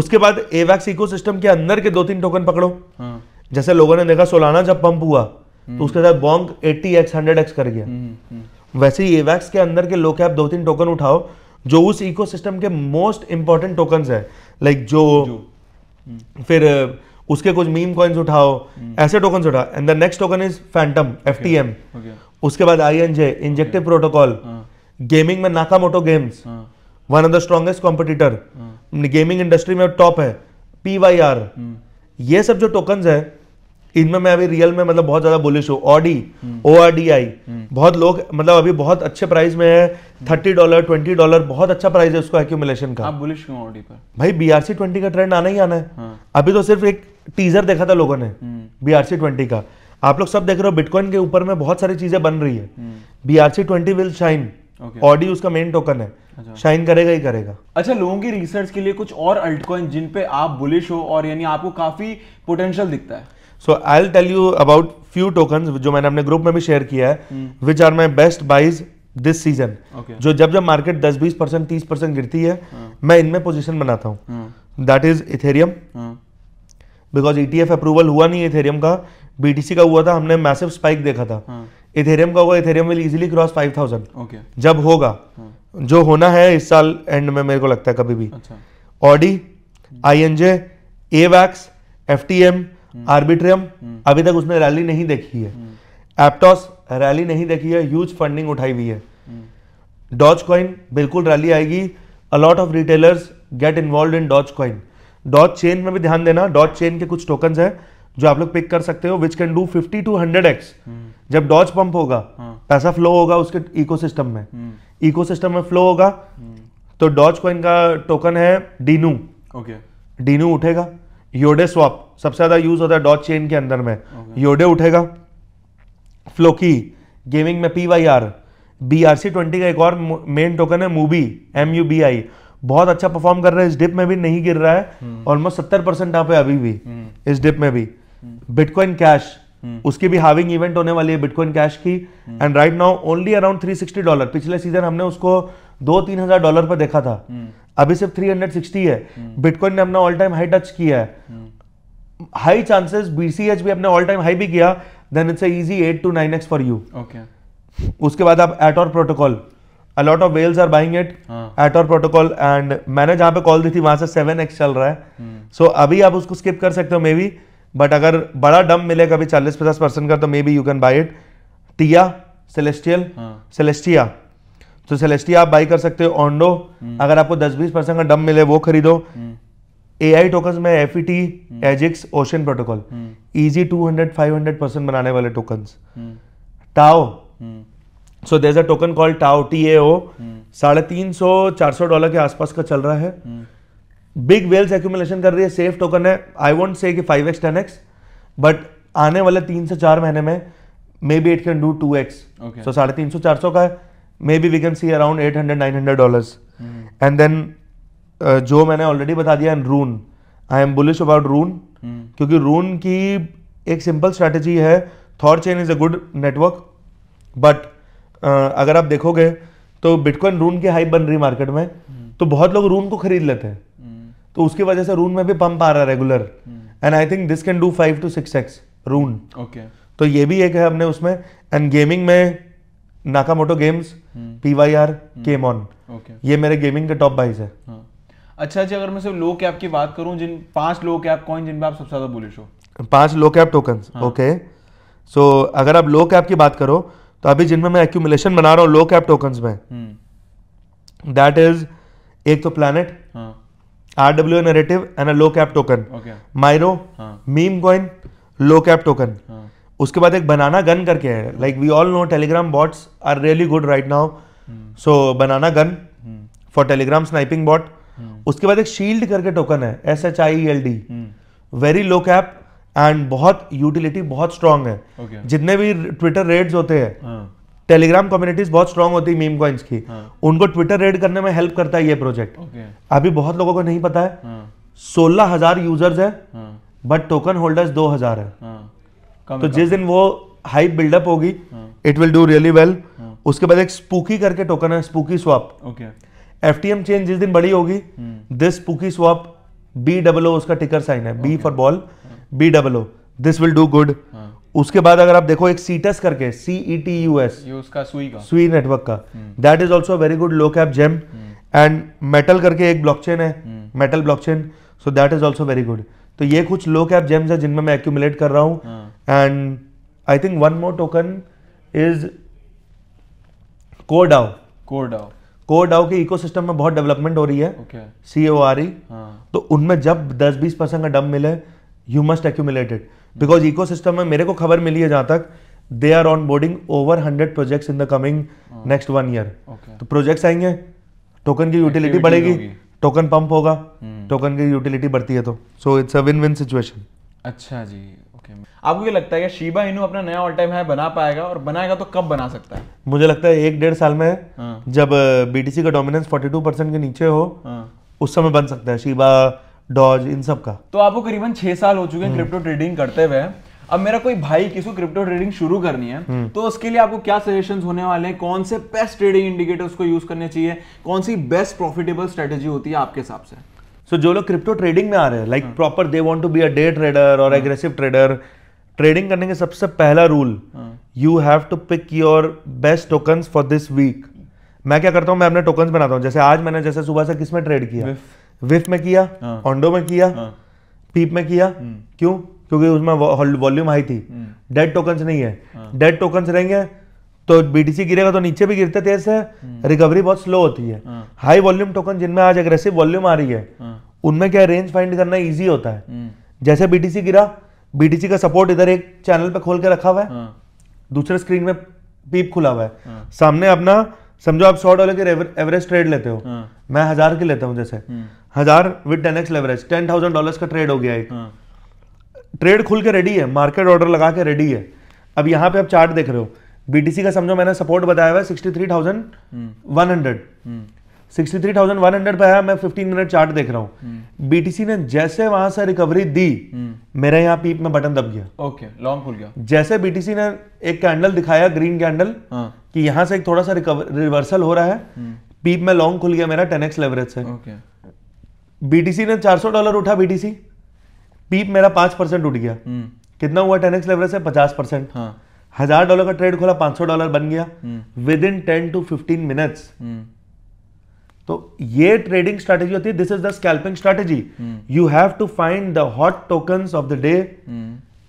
उसके बाद एवैक्स इकोसिस्टम के अंदर के दो तीन टोकन पकड़ो हाँ. जैसे लोगों ने देखा सोलाना जब पंप हुआ तो हम्म। उसके साथ Bonk eighty x hundred x कर गया हम्म, हम्म, वैसे ही एवैक्स के अंदर के लोग दो तीन टोकन उठाओ जो उस इकोसिस्टम के मोस्ट इंपॉर्टेंट टोकन है लाइक जो, जो। फिर उसके कुछ मीम कॉइन्स उठाओ ऐसे टोकन उठाओ and the next token is Fantom F उसके बाद आई इंजेक्टिव प्रोटोकॉल गेमिंग में Nakamoto Games one of the strongest competitor gaming industry में टॉप है पी वाई आर ये सब जो टोकन है इनमें मैं अभी रियल में मतलब बहुत ज्यादा बुलिश हूँ ORDI O R D I बहुत लोग मतलब अभी बहुत अच्छे प्राइस में है थर्टी डॉलर ट्वेंटी डॉलर बहुत अच्छा प्राइस है उसको एक्यूमुलेशन का आप बुलिश क्यों ऑडी पर भाई बीआरसी ट्वेंटी का ट्रेंड आना ही आना है हाँ। अभी तो सिर्फ एक टीजर देखा था लोगों ने बीआरसी हम्म। ट्वेंटी का आप लोग सब देख रहे हो बिटकॉइन के ऊपर में बहुत सारी चीजें बन रही है BRC twenty will shine ORDI उसका मेन टोकन है शाइन अच्छा। करेगा ही करेगा अच्छा लोगों की रिसर्च के लिए कुछ और अल्टकॉइन जिन पे आप बुलिश हो और यानी आपको काफी पोटेंशियल दिखता है so I'll tell you about few token जो मैंने अपने ग्रुप में भी शेयर किया है which are my best buys this season जो जब जब मार्केट 10 20 परसेंट तीस परसेंट गिरती है हाँ। मैं इनमें पोजिशन बनाता हूँ that is Ethereum because ETF approval हुआ नहीं इथेरियम का बीटीसी का हुआ था हमने मैसिव स्पाइक देखा था हाँ। इथेरियम का होगा Ethereum will easily cross 5000 okay जब होगा हाँ. जो होना है इस साल एंड में मेरे को लगता है कभी भी ORDI I N J AVAX F T M Arbitrum अभी तक उसने रैली नहीं देखी है एप्टॉस हम्म। रैली नहीं देखी है ह्यूज फंडिंग उठाई हुई है डॉच हम्म। कॉइन बिल्कुल रैली आएगी a lot of retailers get involve in Doge coin Doge chain में भी ध्यान देना डॉच चेन के कुछ टोकन्स है जो आप लोग पिक कर सकते हो which can do fifty to hundred x जब डॉज पंप होगा हाँ। पैसा फ्लो होगा उसके इकोसिस्टम में इकोसिस्टम हम्म। में फ्लो होगा हम्म। तो डॉज कॉइन का टोकन है डीनू ओके okay. डीनू उठेगा योडे स्वाप सबसे ज्यादा यूज होता है डॉज चेन के अंदर में okay. योडे उठेगा फ्लोकी गेमिंग में P Y R B R C twenty का एक और मेन टोकन है MUBI M U B I बहुत अच्छा परफॉर्म कर रहा है इस डिप में भी नहीं गिर रहा है ऑलमोस्ट हम्म। सत्तर परसेंट यहाँ पे अभी भी इस डिप में भी बिटकॉइन कैश hmm. उसकी भी हाविंग इवेंट होने वाली है बिटकॉइन कैश की and right now only around 360 dollar पिछले सीजन हमने उसको दो तीन हजार डॉलर पर देखा था hmm. अभी सिर्फ 360 है बिटकॉइन hmm. ने अपना ऑल टाइम हाई टच किया है हाई चांसेस बीसीएच भी अपने ऑल टाइम हाई भी किया then it's easy eight to nine x for you उसके बाद आप ATOR protocol a lot of whales are buying it ATOR protocol and मैंने जहां पे कॉल दी थी वहां से सेवन एक्स चल रहा है सो hmm. so, अभी आप उसको स्किप कर सकते हो मे बी बट अगर बड़ा डम मिलेगा अभी चालीस पचास परसेंट का तो maybe you can buy it TIA celestial Celestia हाँ। तो सेलेस्टिया आप बाई कर सकते हो ऑनडो हम्म। अगर आपको दस बीस परसेंट का डम मिले वो खरीदो ए आई टोकन में F E T AGIX Ocean protocol easy two hundred five hundred percent बनाने वाले token TAO so there a token call TAO T A साढ़े तीन सौ चार सौ डॉलर के आसपास का चल रहा है हम्म। बिग वेल्स एक्यूमुलेशन कर रही है सेफ टोकन है I won't say five x ten x but आने वाले तीन से चार महीने में maybe it can do two x so साढ़े तीन सौ चार सौ का है maybe we can see around eight hundred nine hundred dollar and then जो मैंने ऑलरेडी बता दिया and Rune I am bullish about Rune क्योंकि रून की एक सिंपल स्ट्रैटेजी है THORChain is a good network but अगर आप देखोगे तो बिटकॉइन रून की हाइप बन रही मार्केट में hmm. तो बहुत लोग रून को खरीद लेते हैं तो उसकी वजह से रून में भी पंप आ रहा है regular and I think this can do five to six x Rune okay तो ये भी एक है हमने उसमें एंड गेमिंग में Nakamoto Games P Y R came on ये मेरे गेमिंग के टॉप बाइज है अच्छा जी अगर मैं सिर्फ लो कैप की बात करूं जिन पांच लो कैप कॉइन जिन पे आप सबसे ज्यादा बुलिश हो पांच low cap token okay so अगर आप लो कैप की बात करो तो अभी जिनमें मैं एक्यूमुलेशन बना रहा हूँ लो कैप टोकन में दैट hmm. इज एक तो प्लानट हाँ. RW narrative and low cap token Myro meme coin low cap token उसके बाद एक बनाना गन करके है like we all know Telegram bots are really good right now so Banana Gun for Telegram sniping bot उसके बाद एक शील्ड करके टोकन है S H I L D very low cap and बहुत यूटिलिटी बहुत स्ट्रांग है okay. जितने भी ट्विटर रेड्स होते हैं हाँ. टेलीग्राम कम्युनिटीज बहुत स्ट्रॉग होती है मीम कॉइन्स की हाँ. उनको ट्विटर रेड करने में हेल्प करता है ये प्रोजेक्ट okay. अभी बहुत लोगों को नहीं पता है हाँ। सोलह हजार यूजर्स है बट टोकन होल्डर्स दो हजार हाँ। तो है हाँ. तो जिस दिन वो हाइप बिल्डअप होगी it will do really well उसके बाद एक स्पूकी करके टोकन है SpookySwap F T M chain जिस दिन बड़ी होगी this SpookySwap B W उसका टिकर साइन है B for ball B W this will do good उसके बाद अगर आप देखो एक सीटस करके C E T U S का सुई नेटवर्क का that is also very good low cap gem and metal करके एक ब्लॉकचेन है metal blockchain so that is also very good तो ये कुछ लो कैप जेम्स है जिनमें मैं एक्यूमुलेट कर रहा हूँ and I think one more token is Codao Codao Codao के इकोसिस्टम में बहुत डेवलपमेंट हो रही है सी ओ आर ई तो उनमें जब 10-20 परसेंट का डम मिले you must accumulated because eco में मेरे को खबर मिली है जहां तक they are onboarding over hundred project in the coming next one year तो प्रोजेक्ट्स आएंगे टोकन की यूटिलिटी बढ़ेगी टोकन पंप होगा टोकन हम्म। की यूटिलिटी बढ़ती है तो so it's a win win situation अच्छा जी ओके okay. आपको क्या लगता है कि शीबा इनू अपना नया ऑल टाइम हाई बना पाएगा और बनाएगा तो कब बना सकता है मुझे लगता है एक डेढ़ साल में हाँ। जब बीटीसी का डोमिनेंस 42 परसेंट के नीचे हो हाँ। उस समय बन सकता है शीबा डॉज इन सब का तो आपको करीबन छह साल हो चुके हैं क्रिप्टो हम्म। ट्रेडिंग करते हुए अब मेरा कोई भाई किसी क्रिप्टो ट्रेडिंग शुरू करनी है हम्म। तो उसके लिए आपको क्या सजेशन होने वाले हैं कौन से बेस्ट ट्रेडिंग इंडिकेटर्स को यूज करने चाहिए कौन सी बेस्ट प्रॉफिटेबल स्ट्रेटेजी होती है आपके हिसाब से सो so, जो लोग क्रिप्टो ट्रेडिंग में आ रहे हैं like proper they want to be a day trader और एग्रेसिव ट्रेडर ट्रेडिंग करने के सबसे पहला rule you have to pick your best token for this week मैं क्या करता हूँ मैं अपने टोकन बनाता हूँ जैसे आज मैंने जैसे सुबह से किसमें ट्रेड किया With. विफ में किया ऑंडो हाँ। में किया हाँ। पीप में किया हम्म। क्यों क्योंकि उसमें वॉल्यूम हाई थी हम्म। डेड टोकन नहीं है हाँ। डेड टोकन रहेंगे तो बीटीसी गिरेगा तो नीचे भी गिरते तेज है हम्म। रिकवरी बहुत स्लो होती है हाई वॉल्यूम टोकन जिनमें आज अग्रेसिव वॉल्यूम आ रही है उनमें क्या रेंज फाइंड करना इजी होता है जैसे बीटीसी गिरा बीटीसी का सपोर्ट इधर एक चैनल पे खोल के रखा हुआ है दूसरे स्क्रीन में पीप खुला हुआ है सामने अपना समझो आप सौ डॉलर के एवरेज ट्रेड लेते हो मैं हजार की लेता हूँ जैसे हजार with ten x leverage ten thousand dollar का ट्रेड हो गया एक हाँ. ट्रेड खुल के रेडी है मार्केट ऑर्डर लगा के रेडी है अब यहां पे आप चार्ट देख रहे हो बीटीसी का समझो मैंने सपोर्ट बताया हुआ sixty three thousand one hundred sixty three thousand one hundred पे आया मैं फिफ्टीन मिनट चार्ट देख रहा हूँ बीटीसी हम्म। ने जैसे वहां से रिकवरी दी हम्म। मेरे यहाँ पीप में बटन दब गया ओके लॉन्ग खुल गया जैसे बीटीसी ने एक कैंडल दिखाया ग्रीन कैंडल हाँ. कि यहाँ से एक थोड़ा सा रिवर्सल हो रहा है पीप हम्म। में लॉन्ग खुल गया मेरा टेन एक्स लेवरेज से बीटीसी ने 400 डॉलर उठा बीटीसी पीप मेरा पांच परसेंट उठ गया हम्म। कितना हुआ टेन एक्स लेवरेज से पचास परसेंट हाँ। हजार डॉलर का ट्रेड खोला पांच सौ डॉलर बन गया within ten to fifteen minutes तो ये ट्रेडिंग स्ट्रेटेजी होती है this is the scalping strategy you have to find the hot token of the day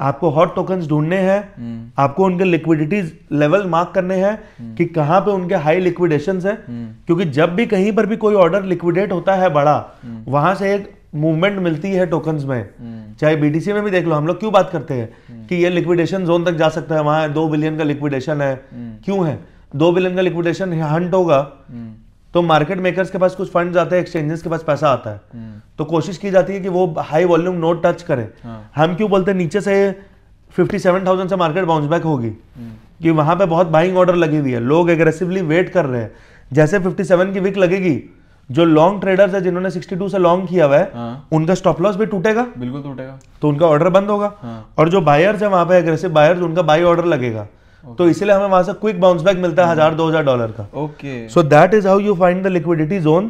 आपको हॉट टोकन ढूंढने हैं हम्म। आपको उनके लिक्विडिटी लेवल मार्क करने हैं हम्म। कि कहां पे उनके हाई लिक्विडेशन है क्योंकि जब भी कहीं पर भी कोई ऑर्डर लिक्विडेट होता है बड़ा हम्म। वहां से एक मूवमेंट मिलती है टोकन में चाहे बीटीसी में भी देख लो हम लोग क्यों बात करते हैं कि ये लिक्विडेशन जोन तक जा सकता है वहां दो बिलियन का लिक्विडेशन है क्यों है दो बिलियन का लिक्विडेशन हंट होगा तो मार्केट मेकर्स के पास कुछ फंड आते हैं एक्सचेंजेस के पास पैसा आता है हम्म। तो कोशिश की जाती है कि वो हाई वॉल्यूम नोट टच करें हाँ। हम क्यों बोलते हैं नीचे से 57,000 से मार्केट बाउंस बैक होगी हम्म। कि वहां पे बहुत बाइंग ऑर्डर लगी हुई है लोग एग्रेसिवली वेट कर रहे हैं जैसे 57 की विक लगेगी जो लॉन्ग ट्रेडर्स है जिन्होंने 62 से लॉन्ग किया हुआ है हाँ। उनका स्टॉप लॉस भी टूटेगा बिल्कुल टूटेगा तो उनका ऑर्डर बंद होगा हाँ। और जो बायर्स है वहां पे एग्रेसिव बायर्स उनका बाई ऑर्डर लगेगा तो इसलिए हमें वहां से क्विक बाउंस बैक मिलता है हम्म। हजार दो हजार डॉलर का okay so that is how you find the liquidity zone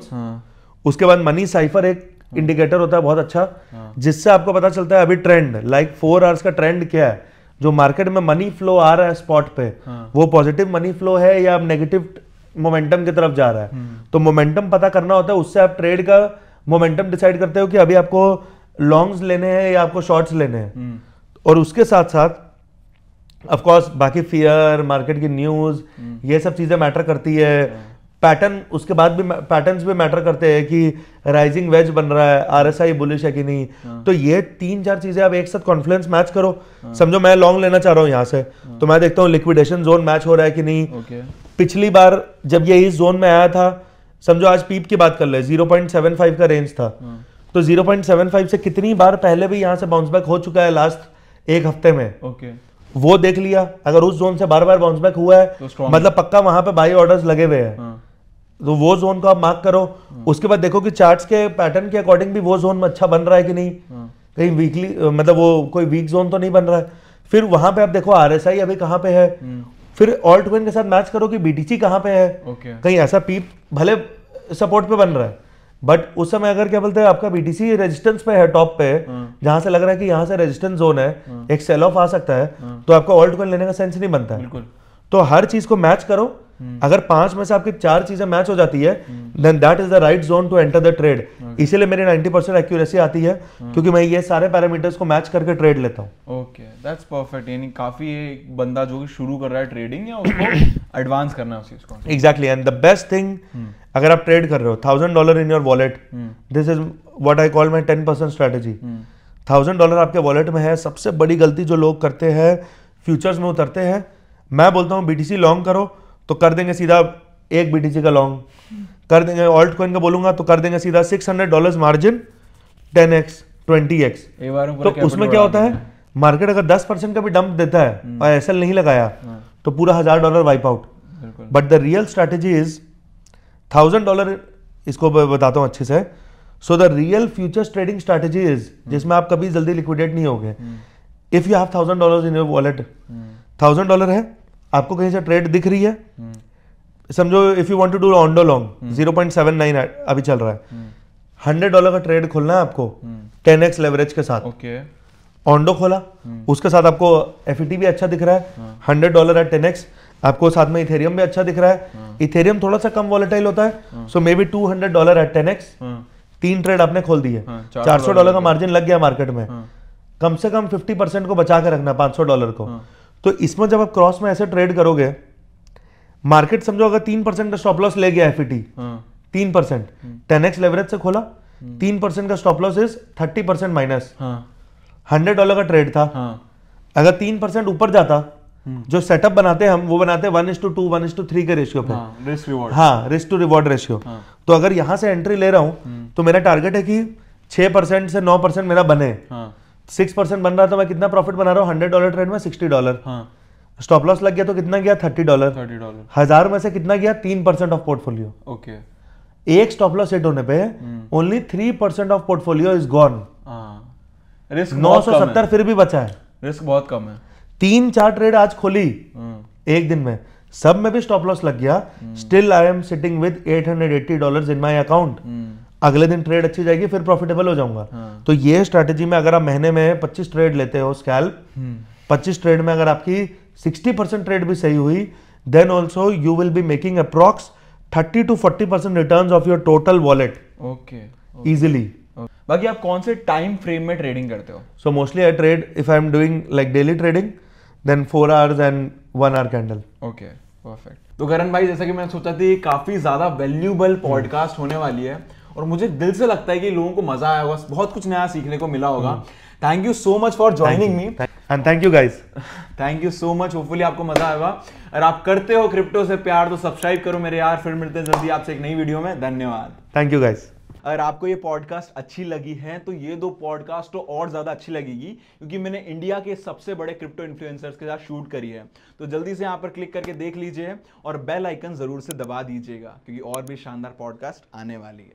उसके बाद मनी साइफर एक इंडिकेटर हाँ। होता है बहुत अच्छा हाँ। जिससे आपको पता चलता है अभी ट्रेंड लाइक फोर आवर्स का ट्रेंड क्या है जो मार्केट में मनी फ्लो आ रहा है स्पॉट पे हाँ। वो पॉजिटिव मनी फ्लो है या नेगेटिव मोमेंटम की तरफ जा रहा है हम्म। तो मोमेंटम पता करना होता है उससे आप ट्रेड का मोमेंटम डिसाइड करते हो कि अभी आपको लॉन्ग्स लेने हैं या आपको शॉर्ट्स लेने हैं हम्म। और उसके साथ साथ ऑफकोर्स बाकी फियर मार्केट की न्यूज हम्म। ये सब चीजें मैटर करती है पैटर्न उसके बाद भी पैटर्न्स भी मैटर करते हैं कि राइजिंग वेज बन रहा है आरएसआई बुलिश है कि नहीं हाँ। तो ये तीन चार चीजें आप एक साथ कॉन्फ्लुएंस मैच करो हाँ। समझो मैं लॉन्ग लेना चाह रहा हूँ यहाँ से हाँ। तो मैं देखता हूँ लिक्विडेशन जोन मैच हो रहा है कि नहीं पिछली बार जब ये इस जोन में आया था समझो आज पीप की बात कर ले फाइव का रेंज था तो फाइव से कितनी बार पहले भी यहाँ से बाउंस बैक हो चुका है लास्ट एक हफ्ते में ओके वो देख लिया अगर उस जोन से बार बार बाउंस बैक हुआ है तो मतलब पक्का वहां पे बाई ऑर्डर्स लगे हुए हैं हाँ। तो वो जोन को आप मार्क करो हाँ। उसके बाद देखो कि चार्ट्स के पैटर्न के अकॉर्डिंग भी वो जोन में अच्छा बन रहा है कि नहीं हाँ। कहीं वीकली मतलब वो कोई वीक जोन तो नहीं बन रहा है फिर वहां पे आप देखो आर अभी कहाँ पे है हम्म। फिर ऑल्ट के साथ मैच करो कि बीटीसी कहाँ पे है कहीं ऐसा पीप भले सपोर्ट पे बन रहा है बट उस समय अगर क्या बोलते हैं आपका बीटीसी रेजिस्टेंस पे है टॉप पे हाँ। जहां से लग रहा है कि यहां से रेजिस्टेंस जोन है हाँ। एक सेल ऑफ आ सकता है हाँ। तो आपका ऑल्ट कॉइन लेने का सेंस नहीं बनता है तो हर चीज को मैच करो हम्म। अगर पांच में से आपके चार चीजें मैच हो जाती है then that is the right zone to enter the trade इसीलिए मेरी 90 परसेंट एक्यूरेसी आती है हाँ। क्योंकि मैं ये सारे पैरामीटर्स को मैच करके ट्रेड लेता हूँ ओके दैट्स परफेक्ट यानी काफी एक बंदा जो कि शुरू कर रहा है ट्रेडिंग या उसको एडवांस करना है उस चीज को exactly and the best thing अगर आप ट्रेड कर रहे हो thousand dollar in your wallet this is what I call my ten percent strategy thousand dollar आपके वॉलेट में है सबसे बड़ी गलती जो लोग करते हैं फ्यूचर्स में उतरते हैं मैं बोलता हूँ बीटीसी लॉन्ग करो तो कर देंगे सीधा एक बीटीसी का लॉन्ग कर देंगे ऑल्ट कोइन का बोलूंगा तो कर देंगे सीधा six hundred dollar margin ten x twenty x तो उसमें क्या होता है मार्केट अगर दस परसेंट का भी डंप देता है हम्म। और एस नहीं लगाया हाँ। तो पूरा हजार dollar wipe out but the real strategy is thousand dollar इसको बताता हूँ अच्छे से so the real future trading strategy is जिसमें आप कभी जल्दी लिक्विडेट नहीं होगे if you have thousand dollar in your wallet thousand dollar है आपको कहीं से ट्रेड दिख रही है समझो if you want to do on doge long zero point seven nine अभी चल रहा है हंड्रेड डॉलर का ट्रेड खोलना है आपको टेन एक्स लेवरेज के साथ ओके ऑनडो खोला उसके साथ आपको एफ e भी अच्छा दिख रहा है हंड्रेड डॉलर है टेन एक्स आपको साथ में इथेरियम भी अच्छा दिख रहा है इथेरियम थोड़ा सा कम वॉलेटाइल होता है so maybe two hundred dollar है टेन एक्स तीन ट्रेड आपने खोल दिए हाँ, चार सौ डॉलर का मार्जिन लग गया मार्केट में हाँ। कम से कम फिफ्टी परसेंट को बचा के रखना पांच सौ डॉलर को हाँ। तो इसमें जब आप क्रॉस में ऐसे ट्रेड करोगे मार्केट समझो अगर तीन परसेंट का स्टॉप लॉस ले गया एफ e हाँ। तीन percent hmm. Ten x leverage से खोला हम्म। तीन परसेंट का stop loss is thirty percent minus हाँ। हंड्रेड डॉलर का ट्रेड था हाँ. अगर तीन परसेंट ऊपर जाता हम्म। जो सेटअप बनाते हैं हम वो बनाते हैं one is to two one is to three के रेशियो पर रिस्क रिवॉर्ड हाँ रिस्क टू रिवॉर्ड रेशियो तो अगर यहां से एंट्री ले रहा हूँ तो मेरा टारगेट है कि छह परसेंट से नौ परसेंट मेरा बने हाँ. सिक्स परसेंट बन रहा था मैं कितना प्रॉफिट बना रहा हूँ हंड्रेड डॉलर ट्रेड में सिक्सटी डॉलर स्टॉप लॉस लग गया तो कितना गया थर्टी डॉलर थर्टी डॉलर हजार में से कितना गया तीन परसेंट ऑफ पोर्टफोलियो ओके एक स्टॉप लॉस सेट होने पे only three percent of portfolio is gone risk नौ सौ सत्तर फिर भी बचा है रिस्क बहुत कम है तीन चार ट्रेड आज खोली हम्म। एक दिन में सब में भी स्टॉप लॉस लग गया still I am sitting with eight hundred eighty dollar in my account अगले दिन ट्रेड अच्छी जाएगी फिर प्रॉफिटेबल हो जाऊंगा हाँ। तो ये स्ट्रेटेजी में अगर आप महीने में पच्चीस ट्रेड लेते हो स्कैल्प हम्म। पच्चीस ट्रेड में अगर आपकी सिक्सटी परसेंट ट्रेड भी सही हुई then also you will be making approx thirty to forty percent return of your total wallet okay easily बाकी आप कौन से टाइम फ्रेम में ट्रेडिंग करते हो so mostly I trade if I am doing like daily trading then four hours and one hour candle okay perfect तो करण भाई जैसा कि मैंने सोचा था काफी ज्यादा वैल्यूबल हम्म। पॉडकास्ट होने वाली है और मुझे दिल से लगता है कि लोगों को मजा आया होगा बहुत कुछ नया सीखने को मिला होगा thank you so much for joining me and thank you guys thank you so much hopefully आपको मजा आएगा अगर आप करते हो क्रिप्टो से प्यार तो सब्सक्राइब करो मेरे यार फिर मिलते हैं जल्दी आपसे एक नई वीडियो में धन्यवाद थैंक यू गाइज अगर आपको ये पॉडकास्ट अच्छी लगी है तो ये दो पॉडकास्ट तो और ज़्यादा अच्छी लगेगी क्योंकि मैंने इंडिया के सबसे बड़े क्रिप्टो इन्फ्लुएंसर्स के साथ शूट करी है तो जल्दी से यहाँ पर क्लिक करके देख लीजिए और बेल आइकन ज़रूर से दबा दीजिएगा क्योंकि और भी शानदार पॉडकास्ट आने वाली है